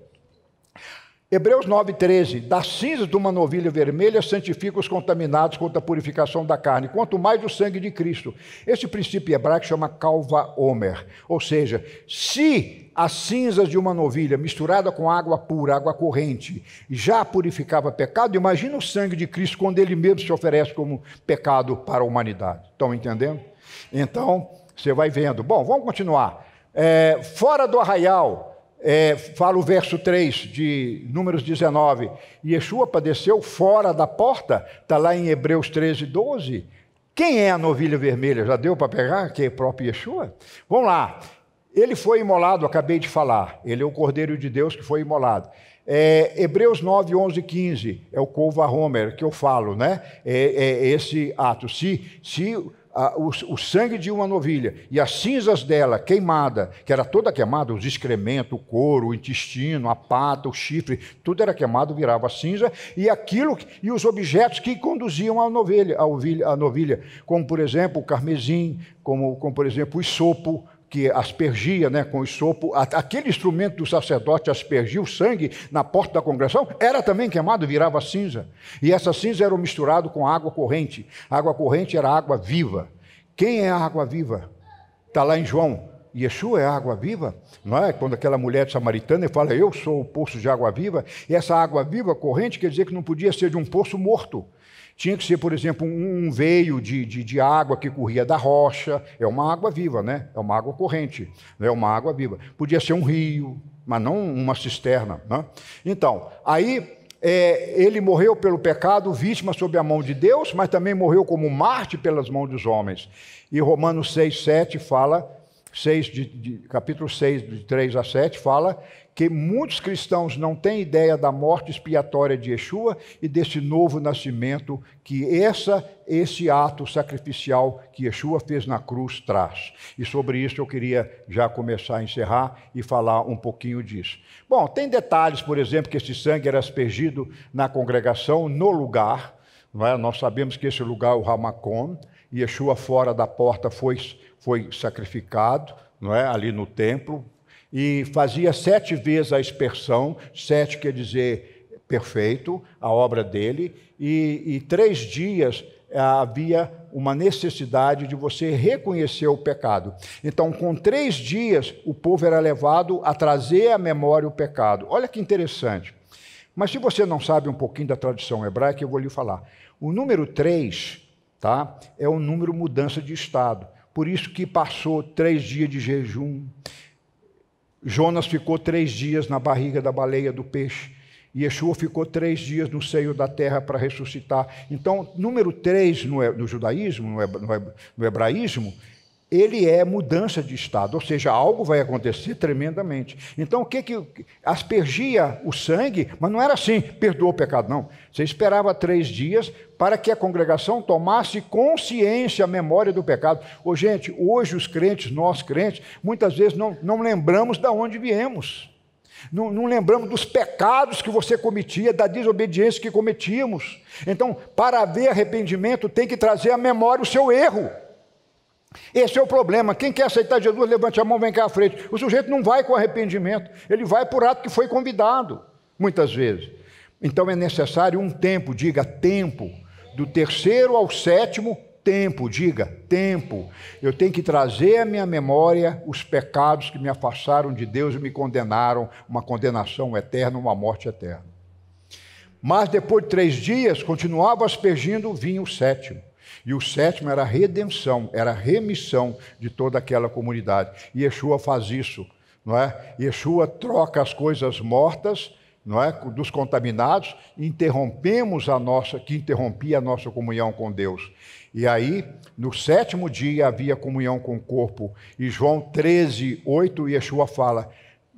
Hebreus 9,13: Das cinzas de uma novilha vermelha santifica os contaminados contra a purificação da carne, quanto mais o sangue de Cristo. Esse princípio hebraico chama calva homer, ou seja, se as cinzas de uma novilha misturada com água pura, água corrente, já purificava pecado, imagina o sangue de Cristo quando ele mesmo se oferece como pecado para a humanidade. Estão entendendo? Então, você vai vendo. Bom, vamos continuar. É, fora do arraial, é, fala o verso 3 de Números 19, Yeshua padeceu fora da porta, está lá em Hebreus 13, 12. Quem é a novilha vermelha? Já deu para pegar? Que é o próprio Yeshua? Vamos lá. Ele foi imolado, acabei de falar. Ele é o Cordeiro de Deus que foi imolado. É, Hebreus 9, 11 e 15 é o Cova Homer que eu falo, né? É, é esse ato. Se, se a, o, o, sangue de uma novilha e as cinzas dela queimada, que era toda queimada, os excrementos, o couro, o intestino, a pata, o chifre, tudo era queimado, virava cinza, e aquilo e os objetos que conduziam a novilha, a, ovilha, a novilha, como por exemplo o carmesim, como, como por exemplo o sopo, que aspergia né, com o sopo, aquele instrumento do sacerdote aspergia o sangue na porta da congregação, era também queimado, virava cinza. E essa cinza era misturado com água corrente. A água corrente era água viva. Quem é a água viva? Está lá em João. Yeshua é a água viva, não é? Quando aquela mulher samaritana fala, eu sou o poço de água viva, e essa água viva corrente quer dizer que não podia ser de um poço morto, tinha que ser, por exemplo, um veio de, de, de, água que corria da rocha. É uma água viva, né? É uma água corrente, né? é uma água viva. Podia ser um rio, mas não uma cisterna. Né? Então, aí é, ele morreu pelo pecado, vítima sob a mão de Deus, mas também morreu como Marte pelas mãos dos homens. E Romanos 6, 7 fala 6 de, de, capítulo 6, de 3 a 7, fala que muitos cristãos não têm ideia da morte expiatória de Yeshua e desse novo nascimento que essa, esse ato sacrificial que Yeshua fez na cruz traz. E sobre isso eu queria já começar a encerrar e falar um pouquinho disso. Bom, tem detalhes, por exemplo, que esse sangue era aspergido na congregação, no lugar. É? Nós sabemos que esse lugar é o Ramacon, Yeshua fora da porta foi, foi sacrificado, não é? ali no templo, e fazia sete vezes a expersão, sete quer dizer perfeito, a obra dele, e, e três dias eh, havia uma necessidade de você reconhecer o pecado. Então, com três dias, o povo era levado a trazer à memória o pecado. Olha que interessante. Mas se você não sabe um pouquinho da tradição hebraica, eu vou lhe falar. O número 3 tá, é o número mudança de estado. Por isso que passou três dias de jejum, Jonas ficou três dias na barriga da baleia do peixe. E Yeshua ficou três dias no seio da terra para ressuscitar. Então, número três no, judaísmo, no, hebraísmo, ele é mudança de estado, ou seja, algo vai acontecer tremendamente. Então, o que que aspergia o sangue, mas não era assim, perdoou o pecado, não. Você esperava três dias para que a congregação tomasse consciência, a memória do pecado. Ô, gente, hoje os crentes, nós crentes, muitas vezes não, não lembramos de onde viemos. Não, não, lembramos dos pecados que você cometia, da desobediência que cometíamos. Então, para haver arrependimento, tem que trazer à memória o seu erro. Esse é o problema. Quem quer aceitar Jesus, levante a mão, vem cá à frente. O sujeito não vai com arrependimento, ele vai por ato que foi convidado, muitas vezes. Então é necessário um tempo, diga tempo, do terceiro ao sétimo tempo, diga tempo. Eu tenho que trazer à minha memória os pecados que me afastaram de Deus e me condenaram, uma condenação eterna, uma morte eterna. Mas depois de três dias, continuava aspergindo o vinho sétimo. E o sétimo era a redenção, era a remissão de toda aquela comunidade. E Yeshua faz isso, não é? Yeshua troca as coisas mortas, não é? Dos contaminados, interrompemos a nossa, que interrompia a nossa comunhão com Deus. E aí, no sétimo dia havia comunhão com o corpo. E João 13, 8, Yeshua fala,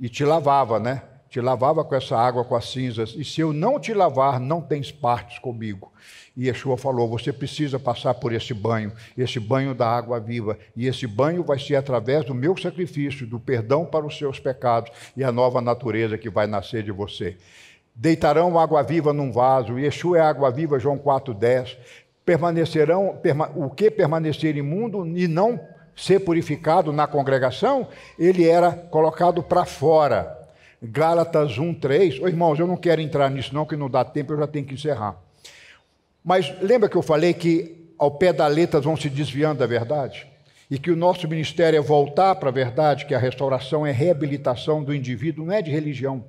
e te lavava, né? te lavava com essa água, com as cinzas, e se eu não te lavar, não tens partes comigo. E Yeshua falou: você precisa passar por esse banho, esse banho da água viva. E esse banho vai ser através do meu sacrifício, do perdão para os seus pecados e a nova natureza que vai nascer de você. Deitarão água viva num vaso, Yeshua é água viva, João 4,10. Permanecerão, perma, o que permanecer imundo e não ser purificado na congregação, ele era colocado para fora. Gálatas 1,3. Ô irmãos, eu não quero entrar nisso, não, que não dá tempo, eu já tenho que encerrar. Mas lembra que eu falei que ao pé da letra vão se desviando da verdade? E que o nosso ministério é voltar para a verdade, que a restauração é reabilitação do indivíduo, não é de religião.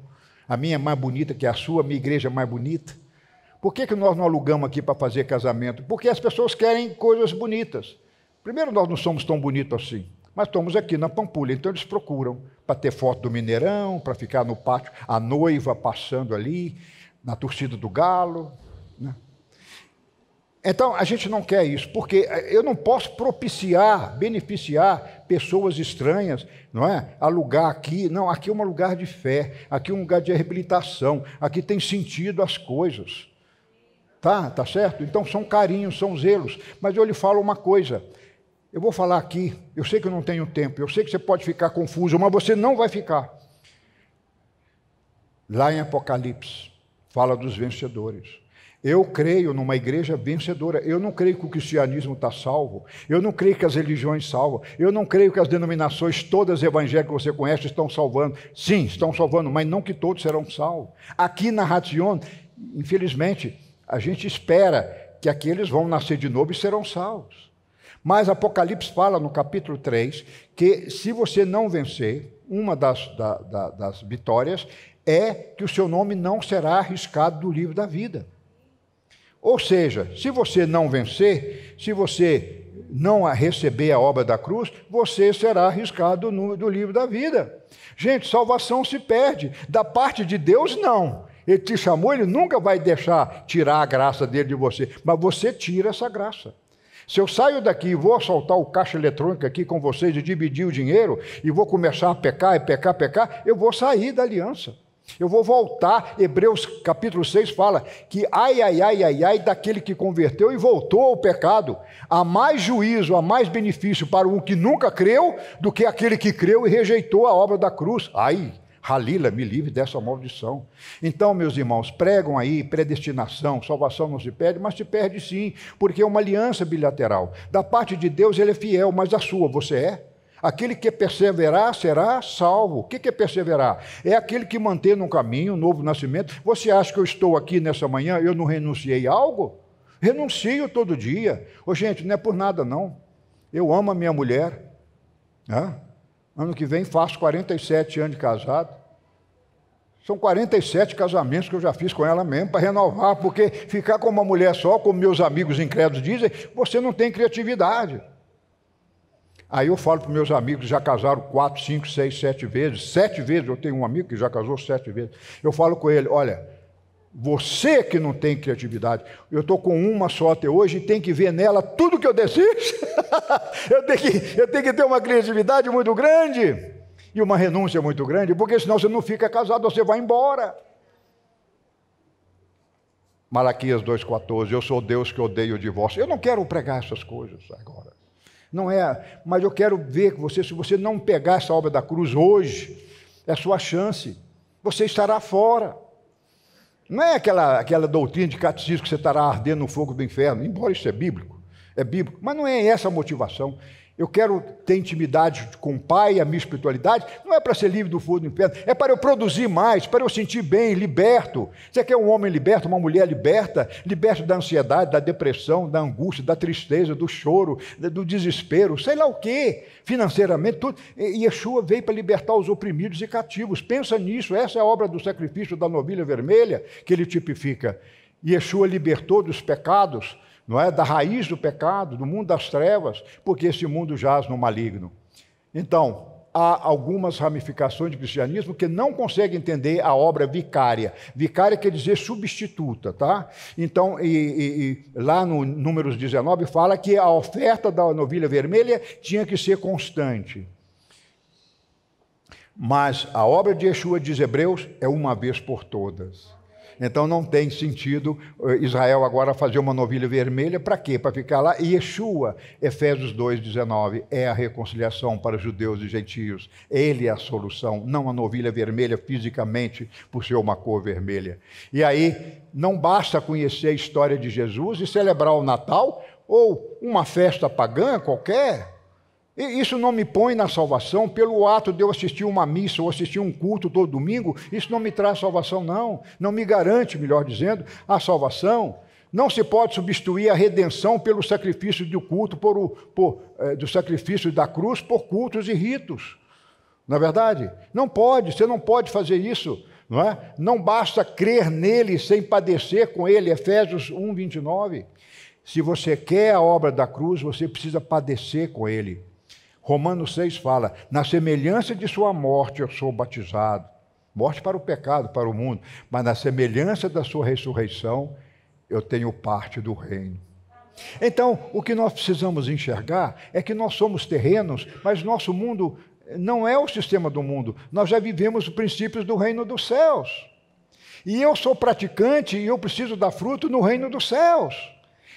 A minha é mais bonita que a sua, a minha igreja é mais bonita. Por que, que nós não alugamos aqui para fazer casamento? Porque as pessoas querem coisas bonitas. Primeiro, nós não somos tão bonitos assim, mas estamos aqui na Pampulha, então eles procuram para ter foto do Mineirão, para ficar no pátio, a noiva passando ali, na torcida do Galo, então, a gente não quer isso, porque eh, eu não posso propiciar, beneficiar pessoas estranhas, não é? Alugar aqui. Não, aqui é um lugar de fé, aqui é um lugar de reabilitação, aqui tem sentido as coisas. Tá? Tá certo? Então, são carinhos, são zelos. Mas eu lhe falo uma coisa. Eu vou falar aqui, eu sei que eu não tenho tempo, eu sei que você pode ficar confuso, mas você não vai ficar. Lá em Apocalipse, fala dos vencedores. Eu creio numa igreja vencedora. Eu não creio que o cristianismo está salvo. Eu não creio que as religiões salvam. Eu não creio que as denominações todas evangélicas que você conhece estão salvando. Sim, estão salvando, mas não que todos serão salvos. Aqui na Ration, infelizmente, a gente espera que aqueles vão nascer de novo e serão salvos. Mas Apocalipse fala no capítulo 3 que se você não vencer, uma das, da, da, das vitórias é que o seu nome não será arriscado do livro da vida. Ou seja, se você não vencer, se você não receber a obra da cruz, você será arriscado no, do livro da vida. Gente, salvação se perde. Da parte de Deus, não. Ele te chamou, ele nunca vai deixar tirar a graça dele de você, mas você tira essa graça. Se eu saio daqui e vou assaltar o caixa eletrônico aqui com vocês e dividir o dinheiro e vou começar a pecar e pecar, pecar, eu vou sair da aliança. Eu vou voltar, Hebreus capítulo 6 fala que ai, ai, ai, ai, ai daquele que converteu e voltou ao pecado. Há mais juízo, há mais benefício para o que nunca creu do que aquele que creu e rejeitou a obra da cruz. Ai, Halila, me livre dessa maldição. Então, meus irmãos, pregam aí predestinação, salvação não se perde, mas se perde sim, porque é uma aliança bilateral. Da parte de Deus ele é fiel, mas da sua você é? Aquele que perseverar será salvo. O que é perseverar? É aquele que mantém no caminho um novo nascimento. Você acha que eu estou aqui nessa manhã, eu não renunciei a algo? Renuncio todo dia. Ô, gente, não é por nada, não. Eu amo a minha mulher. Né? Ano que vem faço 47 anos de casado. São 47 casamentos que eu já fiz com ela mesmo para renovar, porque ficar com uma mulher só, como meus amigos incrédulos dizem, você não tem criatividade. Aí eu falo para meus amigos que já casaram quatro, cinco, seis, sete vezes. Sete vezes, eu tenho um amigo que já casou sete vezes. Eu falo com ele: olha, você que não tem criatividade, eu estou com uma só até hoje e tem que ver nela tudo que eu desejo. (laughs) eu, tenho que, eu tenho que ter uma criatividade muito grande e uma renúncia muito grande, porque senão você não fica casado, você vai embora. Malaquias 2,14, eu sou Deus que odeio o divórcio. Eu não quero pregar essas coisas agora. Não é, mas eu quero ver que você, se você não pegar essa obra da cruz hoje, é a sua chance. Você estará fora. Não é aquela, aquela doutrina de catecismo que você estará ardendo no fogo do inferno, embora isso é bíblico, é bíblico, mas não é essa a motivação. Eu quero ter intimidade com o Pai, a minha espiritualidade, não é para ser livre do fogo do inferno, é para eu produzir mais, para eu sentir bem, liberto. Você quer um homem liberto, uma mulher liberta, liberto da ansiedade, da depressão, da angústia, da tristeza, do choro, do desespero, sei lá o quê, financeiramente, tudo. E Yeshua veio para libertar os oprimidos e cativos. Pensa nisso, essa é a obra do sacrifício da novilha vermelha que ele tipifica. Yeshua libertou dos pecados não é? Da raiz do pecado, do mundo das trevas, porque esse mundo jaz no maligno. Então, há algumas ramificações do cristianismo que não conseguem entender a obra vicária. Vicária quer dizer substituta, tá? Então, e, e, e lá no Números 19 fala que a oferta da novilha vermelha tinha que ser constante. Mas a obra de Yeshua, diz Hebreus, é uma vez por todas. Então não tem sentido eh, Israel agora fazer uma novilha vermelha, para quê? Para ficar lá. E Yeshua, Efésios 2,19, é a reconciliação para judeus e gentios. Ele é a solução, não a novilha vermelha fisicamente, por ser uma cor vermelha. E aí, não basta conhecer a história de Jesus e celebrar o Natal ou uma festa pagã qualquer. Isso não me põe na salvação pelo ato de eu assistir uma missa ou assistir um culto todo domingo, isso não me traz salvação, não. Não me garante, melhor dizendo, a salvação. Não se pode substituir a redenção pelo sacrifício do culto, por, o, por eh, do sacrifício da cruz por cultos e ritos. Na é verdade, não pode, você não pode fazer isso. Não, é? não basta crer nele sem padecer com ele, Efésios 1, 29. Se você quer a obra da cruz, você precisa padecer com ele. Romanos 6 fala: na semelhança de sua morte eu sou batizado. Morte para o pecado, para o mundo, mas na semelhança da sua ressurreição eu tenho parte do reino. Então, o que nós precisamos enxergar é que nós somos terrenos, mas nosso mundo não é o sistema do mundo. Nós já vivemos os princípios do reino dos céus. E eu sou praticante e eu preciso dar fruto no reino dos céus.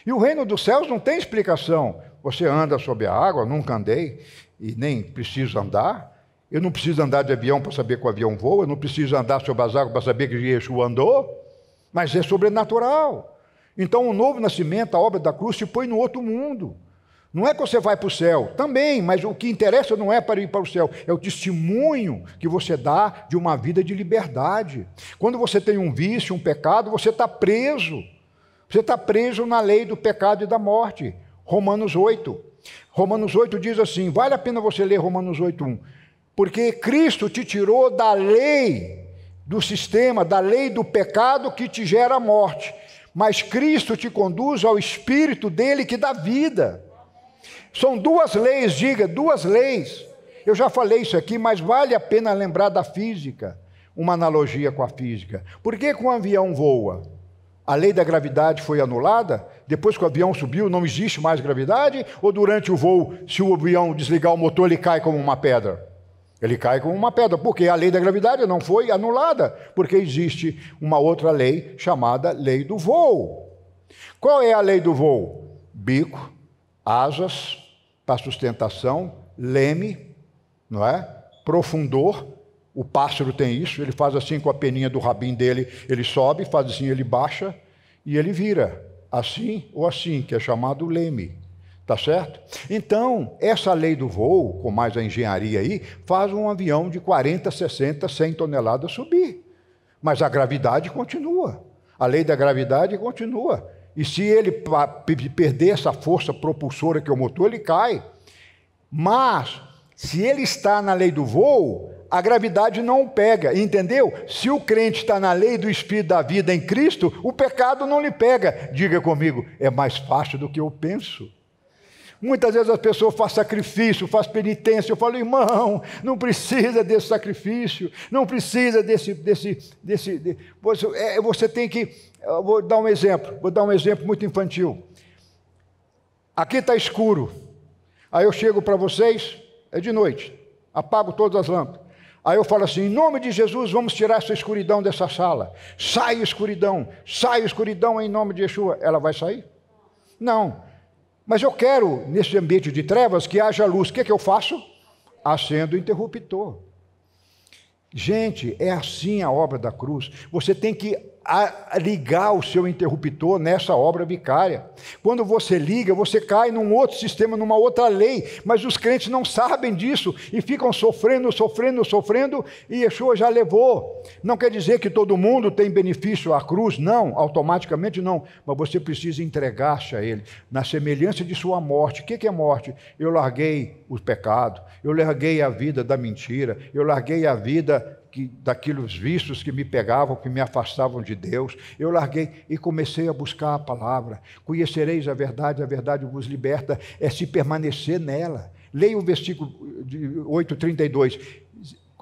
E o reino dos céus não tem explicação você anda sobre a água, nunca andei e nem preciso andar. Eu não preciso andar de avião para saber que o avião voa, eu não preciso andar sobre as águas para saber que Jesus andou, mas é sobrenatural. Então, o novo nascimento, a obra da cruz, se põe no outro mundo. Não é que você vai para o céu, também, mas o que interessa não é para ir para o céu, é o testemunho que você dá de uma vida de liberdade. Quando você tem um vício, um pecado, você está preso. Você está preso na lei do pecado e da morte. Romanos 8. Romanos 8 diz assim: vale a pena você ler Romanos 8:1, porque Cristo te tirou da lei do sistema, da lei do pecado que te gera a morte, mas Cristo te conduz ao espírito dele que dá vida. São duas leis, diga, duas leis. Eu já falei isso aqui, mas vale a pena lembrar da física, uma analogia com a física. Por que que um avião voa? a lei da gravidade foi anulada? Depois que o avião subiu, não existe mais gravidade? Ou durante o voo, se o avião desligar o motor, ele cai como uma pedra? Ele cai como uma pedra, porque a lei da gravidade não foi anulada, porque existe uma outra lei chamada lei do voo. Qual é a lei do voo? Bico, asas para sustentação, leme, não é? Profundor o pássaro tem isso, ele faz assim com a peninha do rabinho dele, ele sobe, faz assim, ele baixa e ele vira. Assim ou assim, que é chamado leme. Tá certo? Então, essa lei do voo, com mais a engenharia aí, faz um avião de 40, 60, 100 toneladas subir. Mas a gravidade continua. A lei da gravidade continua. E se ele perder essa força propulsora que é o motor, ele cai. Mas, se ele está na lei do voo, a gravidade não pega, entendeu? Se o crente está na lei do Espírito da vida em Cristo, o pecado não lhe pega. Diga comigo, é mais fácil do que eu penso. Muitas vezes as pessoas fazem sacrifício, fazem penitência. Eu falo, irmão, não precisa desse sacrifício, não precisa desse. desse, desse de... você, é, você tem que. Eu vou dar um exemplo, vou dar um exemplo muito infantil. Aqui está escuro. Aí eu chego para vocês, é de noite, apago todas as lâmpadas. Aí eu falo assim: em nome de Jesus, vamos tirar essa escuridão dessa sala. Sai escuridão, sai escuridão em nome de Yeshua. Ela vai sair? Não. Mas eu quero, nesse ambiente de trevas, que haja luz. O que, é que eu faço? Acendo o interruptor. Gente, é assim a obra da cruz. Você tem que a ligar o seu interruptor nessa obra vicária. Quando você liga, você cai num outro sistema, numa outra lei, mas os crentes não sabem disso e ficam sofrendo, sofrendo, sofrendo, e Yeshua já levou. Não quer dizer que todo mundo tem benefício à cruz, não, automaticamente não, mas você precisa entregar-se a Ele, na semelhança de sua morte. O que é morte? Eu larguei o pecado, eu larguei a vida da mentira, eu larguei a vida que, daqueles vícios que me pegavam, que me afastavam de Deus. Eu larguei e comecei a buscar a palavra. Conhecereis a verdade, a verdade vos liberta, é se permanecer nela. Leia o versículo 8,32.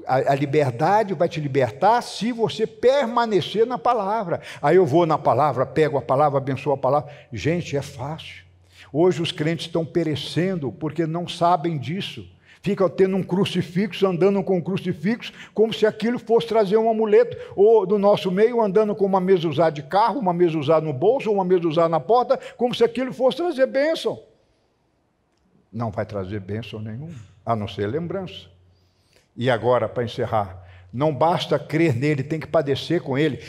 A, a liberdade vai te libertar se você permanecer na palavra. Aí eu vou na palavra, pego a palavra, abençoo a palavra. Gente, é fácil. Hoje os crentes estão perecendo porque não sabem disso fica tendo um crucifixo, andando com um crucifixo, como se aquilo fosse trazer um amuleto, ou do nosso meio andando com uma mesa usada de carro, uma mesa usada no bolso, uma mesa usada na porta, como se aquilo fosse trazer bênção. Não vai trazer bênção nenhuma, a não ser lembrança. E agora, para encerrar, não basta crer nele, tem que padecer com ele.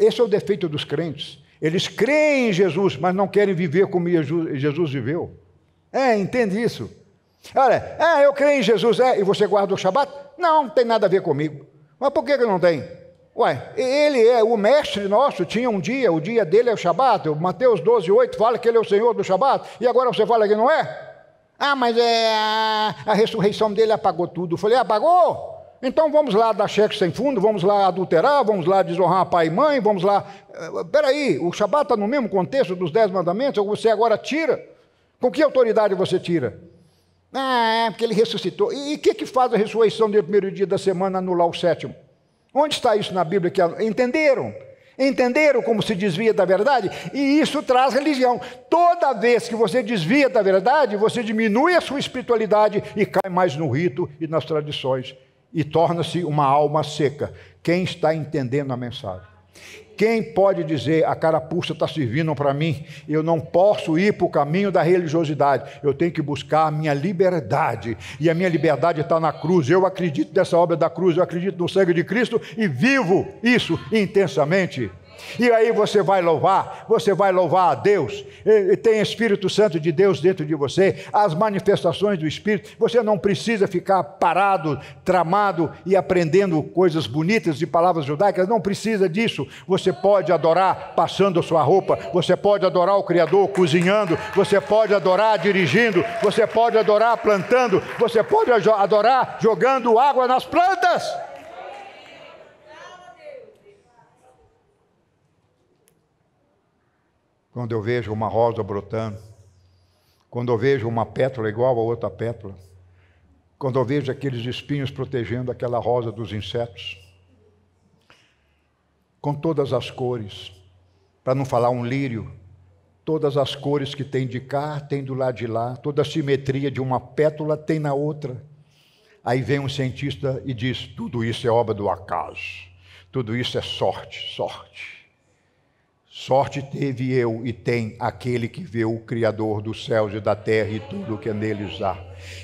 Esse é o defeito dos crentes. Eles creem em Jesus, mas não querem viver como Jesus viveu. É, entende isso? Olha, é, eu creio em Jesus, é, e você guarda o Shabat? Não, não tem nada a ver comigo. Mas por que, que não tem? Ué, ele é o mestre nosso, tinha um dia, o dia dele é o Shabat, Mateus 12, 8 fala que ele é o Senhor do Shabat, e agora você fala que não é? Ah, mas é a, a ressurreição dele apagou tudo. Eu falei, apagou? Então vamos lá dar cheque sem fundo, vamos lá adulterar, vamos lá desonrar pai e mãe, vamos lá. Eh, peraí, o Shabat está no mesmo contexto dos dez mandamentos, você agora tira. Com que autoridade você tira? Ah, é, porque ele ressuscitou. E o que, que faz a ressurreição do primeiro dia da semana anular o sétimo? Onde está isso na Bíblia? Que entenderam? Entenderam como se desvia da verdade? E isso traz religião. Toda vez que você desvia da verdade, você diminui a sua espiritualidade e cai mais no rito e nas tradições. E torna-se uma alma seca. Quem está entendendo a mensagem? Quem pode dizer a carapuça está servindo para mim? Eu não posso ir para o caminho da religiosidade. Eu tenho que buscar a minha liberdade. E a minha liberdade está na cruz. Eu acredito nessa obra da cruz, eu acredito no sangue de Cristo e vivo isso intensamente. E aí você vai louvar, você vai louvar a Deus. E tem Espírito Santo de Deus dentro de você, as manifestações do Espírito. Você não precisa ficar parado, tramado e aprendendo coisas bonitas de palavras judaicas. Não precisa disso. Você pode adorar passando a sua roupa, você pode adorar o Criador cozinhando, você pode adorar dirigindo, você pode adorar plantando, você pode adorar jogando água nas plantas. quando eu vejo uma rosa brotando, quando eu vejo uma pétala igual a outra pétala, quando eu vejo aqueles espinhos protegendo aquela rosa dos insetos, com todas as cores, para não falar um lírio, todas as cores que tem de cá, tem do lado de lá, toda a simetria de uma pétala tem na outra. Aí vem um cientista e diz: tudo isso é obra do acaso, tudo isso é sorte, sorte. Sorte teve eu e tem aquele que vê o Criador dos céus e da terra e tudo o que é neles há.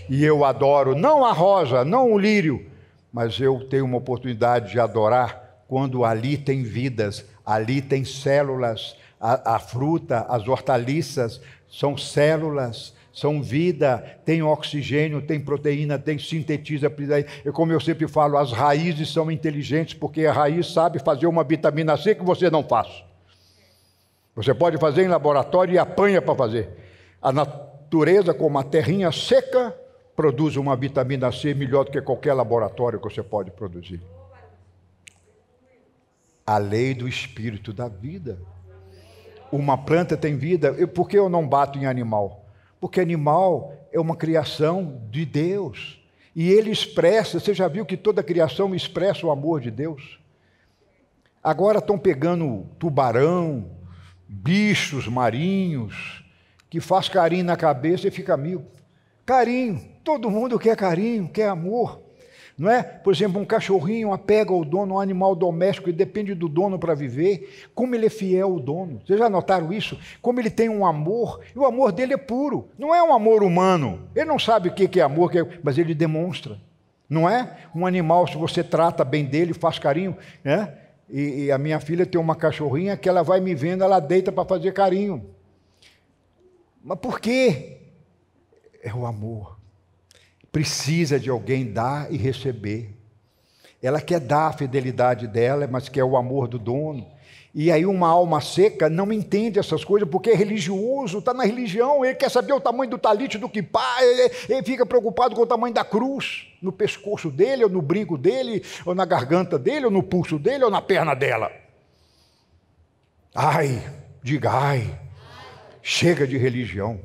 E eu adoro não a rosa, não o lírio, mas eu tenho uma oportunidade de adorar quando ali tem vidas, ali tem células, a, a fruta, as hortaliças são células, são vida, tem oxigênio, tem proteína, tem sintetiza. Eu, como eu sempre falo, as raízes são inteligentes, porque a raiz sabe fazer uma vitamina C que você não faz. Você pode fazer em laboratório e apanha para fazer. A natureza, com uma terrinha seca, produz uma vitamina C melhor do que qualquer laboratório que você pode produzir. A lei do espírito da vida. Uma planta tem vida. por que eu não bato em animal? Porque animal é uma criação de Deus. E ele expressa, você já viu que toda criação expressa o amor de Deus? Agora estão pegando tubarão, bichos marinhos, que faz carinho na cabeça e fica amigo. Carinho, todo mundo quer carinho, quer amor. Não é? Por exemplo, um cachorrinho apega ao dono, um animal doméstico e depende do dono para viver. Como ele é fiel ao dono. Vocês já notaram isso? Como ele tem um amor, e o amor dele é puro. Não é um amor humano. Ele não sabe o que é amor, é- mas ele demonstra. Não é? Um animal, se você trata bem dele, faz carinho, né? E, e a minha filha tem uma cachorrinha que ela vai me vendo, ela deita para fazer carinho. Mas por quê? É o amor. Precisa de alguém dar e receber. Ela quer dar a fidelidade dela, mas quer o amor do dono. E aí uma alma seca não entende essas coisas porque é religioso, está na religião, ele quer saber o tamanho do talite, do kippah, ele, ele fica preocupado com o tamanho da cruz no pescoço dele, ou no brinco dele, ou na garganta dele, ou no pulso dele, ou na perna dela. Ai, diga ai, chega de religião.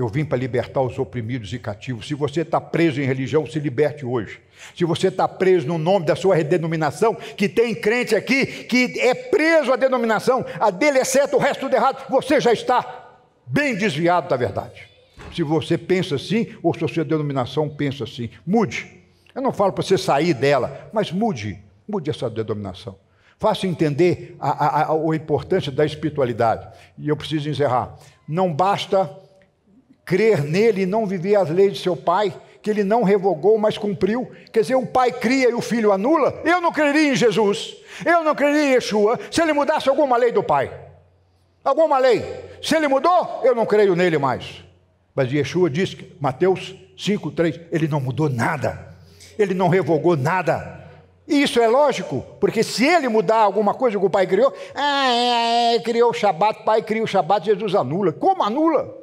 Eu vim para libertar os oprimidos e cativos. Se você está preso em religião, se liberte hoje. Se você está preso no nome da sua denominação, que tem crente aqui que é preso à denominação, a dele é certo, o resto tudo errado, você já está bem desviado da verdade. Se você pensa assim, ou se a sua denominação pensa assim, mude. Eu não falo para você sair dela, mas mude, mude essa denominação. Faça entender a, a, a, a importância da espiritualidade. E eu preciso encerrar. Não basta crer nele e não viver as leis de seu pai, que ele não revogou, mas cumpriu. Quer dizer, o pai cria e o filho anula. Eu não creria em Jesus, eu não creria em Yeshua, se ele mudasse alguma lei do pai. Alguma lei. Se ele mudou, eu não creio nele mais. Mas Yeshua diz, Mateus 5, 3, ele não mudou nada, ele não revogou nada. E isso é lógico, porque se ele mudar alguma coisa que o pai criou, ah, é, é, é criou o Shabat, pai cria o Shabat, Jesus anula. Como anula?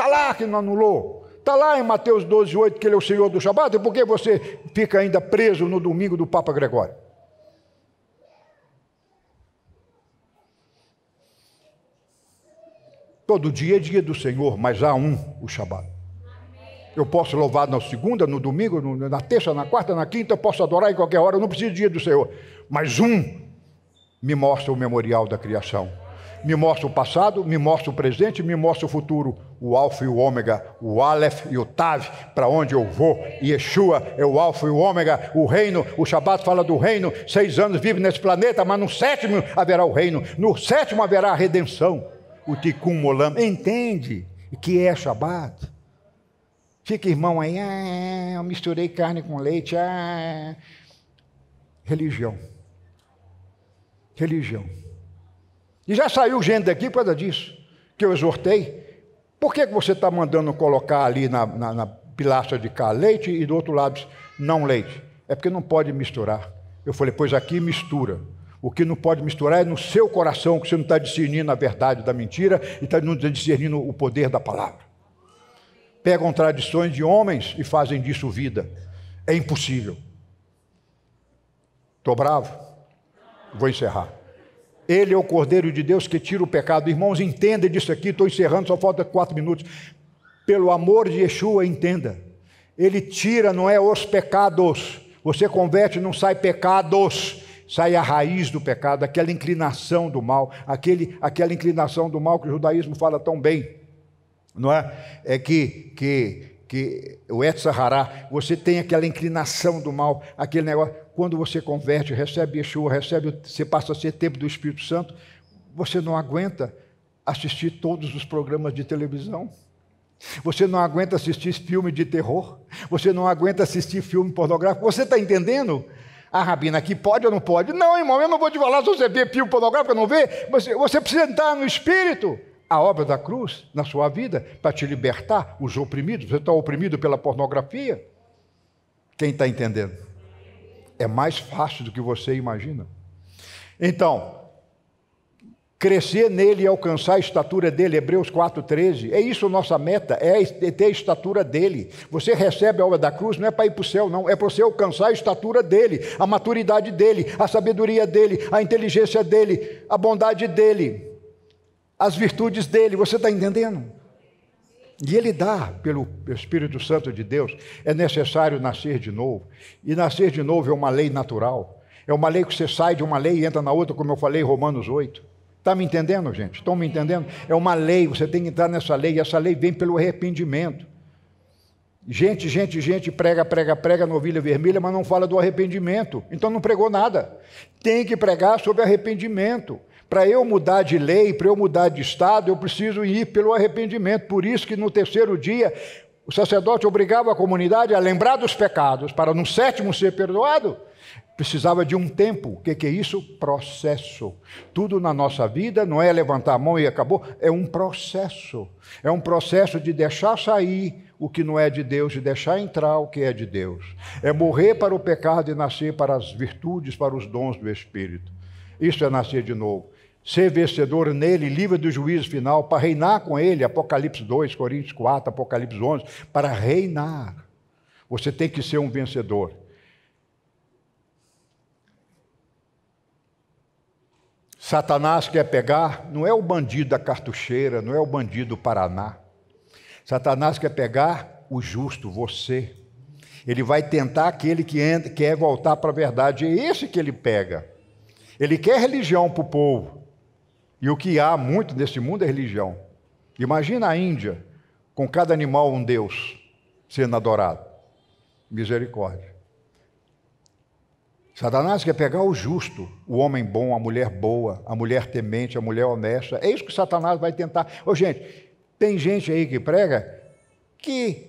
Está lá que não anulou. Está lá em Mateus 12, 8, que ele é o Senhor do Shabat, e por que você fica ainda preso no domingo do Papa Gregório? Todo dia é dia do Senhor, mas há um, o Shabat. Eu posso louvar na segunda, no domingo, na terça, na quarta, na quinta, eu posso adorar em qualquer hora, eu não preciso de dia do Senhor. Mas um me mostra o memorial da criação me mostra o passado, me mostra o presente, me mostra o futuro. O Alfa e o Ômega, o Aleph e o Tav, para onde eu vou. Yeshua é o Alfa e o Ômega, o reino. O Shabat fala do reino. Seis anos vive nesse planeta, mas no sétimo haverá o reino. No sétimo haverá a redenção. O Tikkun Molam. Entende que é Shabat? Fica irmão aí, ah, eu misturei carne com leite, ah. Religião. Religião. E já saiu gente daqui por causa disso, que eu exortei. Por que, que você está mandando colocar ali na, na, na pilastra de cá leite e do outro lado não leite? É porque não pode misturar. Eu falei, pois aqui mistura. O que não pode misturar é no seu coração, que você não está discernindo a verdade da mentira e está não discernindo o poder da palavra. Pegam tradições de homens e fazem disso vida. É impossível. Estou bravo? Vou encerrar. Ele é o Cordeiro de Deus que tira o pecado. Irmãos, entenda disso aqui, estou encerrando, só falta quatro minutos. Pelo amor de Yeshua, entenda. Ele tira, não é os pecados. Você converte, não sai pecados. Sai a raiz do pecado, aquela inclinação do mal, aquele, aquela inclinação do mal que o judaísmo fala tão bem, não é? É que, que que o Hará, você tem aquela inclinação do mal, aquele negócio. Quando você converte, recebe Yeshua, recebe, você passa a ser tempo do Espírito Santo, você não aguenta assistir todos os programas de televisão. Você não aguenta assistir filme de terror. Você não aguenta assistir filme pornográfico. Você está entendendo? Ah, Rabina, aqui pode ou não pode? Não, irmão, eu não vou te falar se você vê filme pornográfico não vê. Você, você precisa entrar no espírito a obra da cruz na sua vida para te libertar os oprimidos. Você está oprimido pela pornografia? Quem está entendendo? É mais fácil do que você imagina. Então, crescer nele e alcançar a estatura dele, Hebreus 4,13. É isso nossa meta, é, é ter a estatura dele. Você recebe a obra da cruz, não é para ir para o céu, não, é para você alcançar a estatura dele, a maturidade dele, a sabedoria dele, a inteligência dele, a bondade dele as virtudes dele. Você está entendendo? E ele dá pelo Espírito Santo de Deus. É necessário nascer de novo. E nascer de novo é uma lei natural. É uma lei que você sai de uma lei e entra na outra, como eu falei, Romanos 8. Está me entendendo, gente? Estão me entendendo? É uma lei, você tem que entrar nessa lei, e essa lei vem pelo arrependimento. Gente, gente, gente prega, prega, prega na ovelha vermelha, mas não fala do arrependimento. Então não pregou nada. Tem que pregar sobre arrependimento para eu mudar de lei, para eu mudar de estado, eu preciso ir pelo arrependimento. Por isso que no terceiro dia o sacerdote obrigava a comunidade a lembrar dos pecados para no sétimo ser perdoado. Precisava de um tempo. O que, é isso? Processo. Tudo na nossa vida não é levantar a mão e acabou, é um processo. É um processo de deixar sair o que não é de Deus, de deixar entrar o que é de Deus. É morrer para o pecado e nascer para as virtudes, para os dons do Espírito. Isso é nascer de novo ser vencedor nele, livre do juízo final, para reinar com ele, Apocalipse 2, Coríntios 4, Apocalipse 11, para reinar. Você tem que ser um vencedor. Satanás quer pegar, não é o bandido da cartucheira, não é o bandido do Paraná. Satanás quer pegar o justo, você. Ele vai tentar aquele que entra, quer voltar para a verdade. É esse que ele pega. Ele quer religião para o povo. E o que há muito nesse mundo é religião. Imagina a Índia, com cada animal um Deus sendo adorado. Misericórdia. Satanás quer pegar o justo, o homem bom, a mulher boa, a mulher temente, a mulher honesta. É isso que Satanás vai tentar. Ô, gente, tem gente aí que prega que,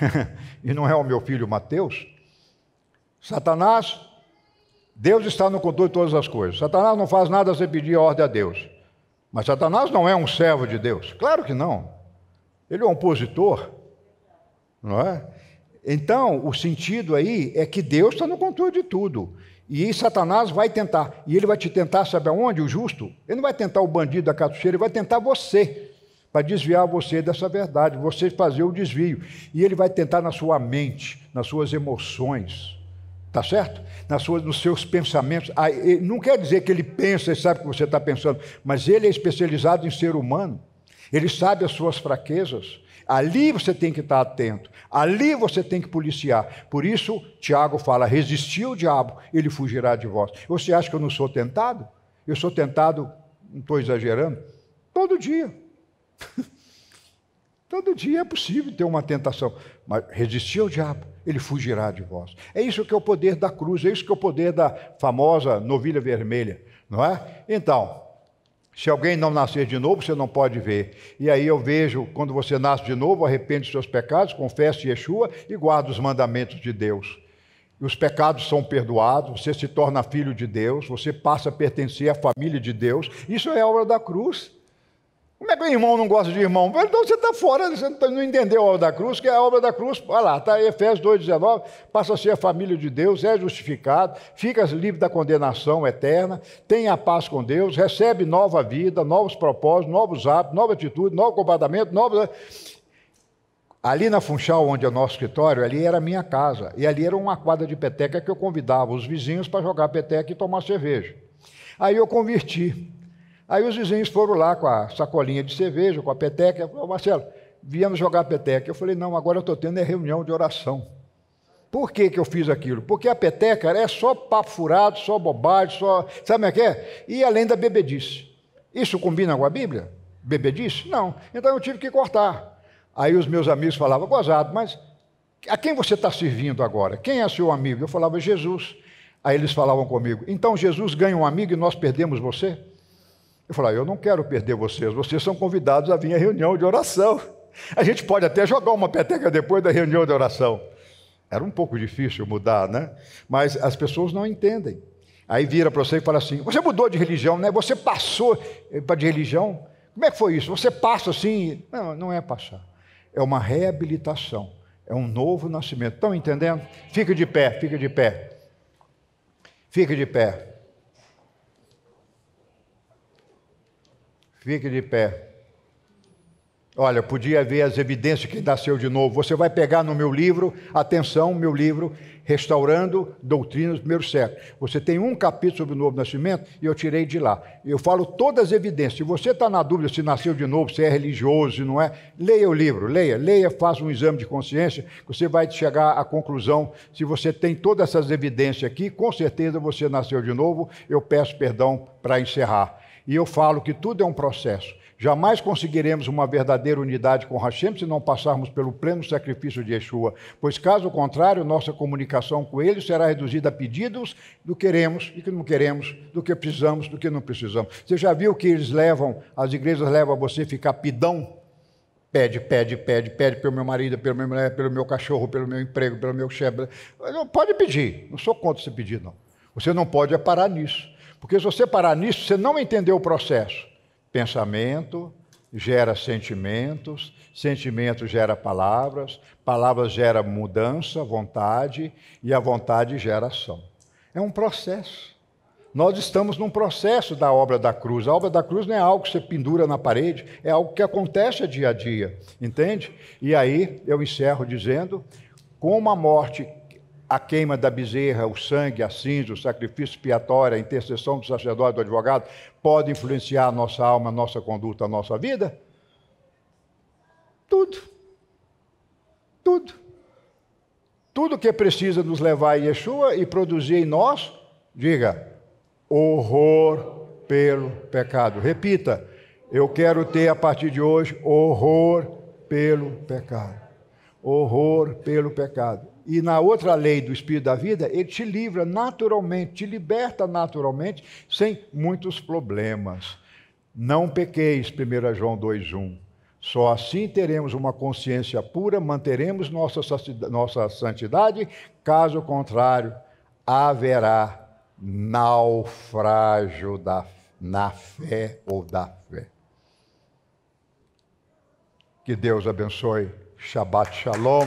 (laughs) e não é o meu filho Mateus, Satanás, Deus está no controle de todas as coisas. Satanás não faz nada sem pedir ordem a Deus. Mas Satanás não é um servo de Deus. Claro que não. Ele é um opositor, não é? Então, o sentido aí é que Deus está no controle de tudo. E Satanás vai tentar. E ele vai te tentar, sabe aonde? O justo. Ele não vai tentar o bandido da catucheira, ele vai tentar você. Para desviar você dessa verdade, você fazer o desvio. E ele vai tentar na sua mente, nas suas emoções. Tá certo? Nas suas, nos seus pensamentos. Ah, não quer dizer que ele pensa e sabe o que você está pensando, mas ele é especializado em ser humano. Ele sabe as suas fraquezas. Ali você tem que estar tá atento. Ali você tem que policiar. Por isso, Tiago fala: resistir o diabo, ele fugirá de vós. Você acha que eu não sou tentado? Eu sou tentado, não estou exagerando, todo dia. (laughs) todo dia é possível ter uma tentação mas resisti ao diabo, ele fugirá de vós. É isso que é o poder da cruz, é isso que é o poder da famosa novilha vermelha, não é? Então, se alguém não nascer de novo, você não pode ver. E aí eu vejo, quando você nasce de novo, arrepende dos seus pecados, confessa Yeshua e guarda os mandamentos de Deus. os pecados são perdoados, você se torna filho de Deus, você passa a pertencer à família de Deus. Isso é obra da cruz. Como é que o irmão não gosta de irmão? Então você está fora, você tá, não entendeu a obra da cruz, que é a obra da cruz, olha lá, está Efésios 2,19, passa a ser a família de Deus, é justificado, fica livre da condenação eterna, tem a paz com Deus, recebe nova vida, novos propósitos, novos hábitos, nova atitude, novo comportamento, novos. Ali na Funchal, onde é o nosso escritório, ali era a minha casa. E ali era uma quadra de peteca que eu convidava os vizinhos para jogar peteca e tomar cerveja. Aí eu converti Aí os vizinhos foram lá com a sacolinha de cerveja, com a peteca. Marcelo, viemos jogar peteca. Eu falei, não, agora eu estou tendo é reunião de oração. Por que, que eu fiz aquilo? Porque a peteca é só papo furado, só bobagem, só. Sabe o é que é? E além da bebedice. Isso combina com a Bíblia? Bebedice? Não. Então eu tive que cortar. Aí os meus amigos falavam, gozado, mas a quem você está servindo agora? Quem é seu amigo? Eu falava, Jesus. Aí eles falavam comigo, então Jesus ganha um amigo e nós perdemos você? Eu falei, ah, eu não quero perder vocês, vocês são convidados a vir à reunião de oração. (laughs) A gente pode até jogar uma peteca depois da reunião de oração. Era um pouco difícil mudar, né? Mas as pessoas não entendem. Aí vira para você e fala assim: você mudou de religião, né? Você passou eh, para de religião? Como é que foi isso? Você passa assim? Não, não é passar. É uma reabilitação. É um novo nascimento. Estão entendendo? Fica de pé, fica de pé. Fica de pé. Fique de pé. Olha, podia ver as evidências que nasceu de novo. Você vai pegar no meu livro, atenção, meu livro, Restaurando Doutrinas do Primeiro Século. Você tem um capítulo sobre o novo nascimento e eu tirei de lá. Eu falo todas as evidências. Se você está na dúvida se nasceu de novo, se é religioso, se não é, leia o livro, leia, leia, faça um exame de consciência, você vai chegar à conclusão. Se você tem todas essas evidências aqui, com certeza você nasceu de novo. Eu peço perdão para encerrar. E eu falo que tudo é um processo. Jamais conseguiremos uma verdadeira unidade com Hashem se não passarmos pelo pleno sacrifício de Yeshua, pois caso contrário, nossa comunicação com ele será reduzida a pedidos do queremos e que não queremos, do que precisamos, do que não precisamos. Você já viu que eles levam, as igrejas levam você ficar pidão? Pede, pede, pede, pede pelo meu marido, pelo meu mulher, pelo meu cachorro, pelo meu emprego, pelo meu chefe. pode pedir, não sou contra esse pedido, não. Você não pode é parar nisso. Porque se você parar nisso, você não entendeu o processo. Pensamento gera sentimentos, sentimento gera palavras, palavras gera mudança, vontade, e a vontade gera ação. É um processo. Nós estamos num processo da obra da cruz. A obra da cruz não é algo que você pendura na parede, é algo que acontece dia a dia, entende? E aí eu encerro dizendo: como a morte a queima da bezerra, o sangue, a cinza, o sacrifício expiatório, a intercessão do sacerdote, do advogado, pode influenciar a nossa alma, a nossa conduta, a nossa vida? Tudo. Tudo. Tudo que precisa nos levar a Yeshua e produzir em nós, diga, horror pelo pecado. Repita, eu quero ter a partir de hoje horror pelo pecado. Horror pelo pecado e na outra lei do Espírito da vida, ele te livra naturalmente, te liberta naturalmente, sem muitos problemas. Não pequeis, 1 João 2,1. Só assim teremos uma consciência pura, manteremos nossa, nossa santidade, caso contrário, haverá naufrágio da, na fé ou da fé. Que Deus abençoe. Shabbat Shalom.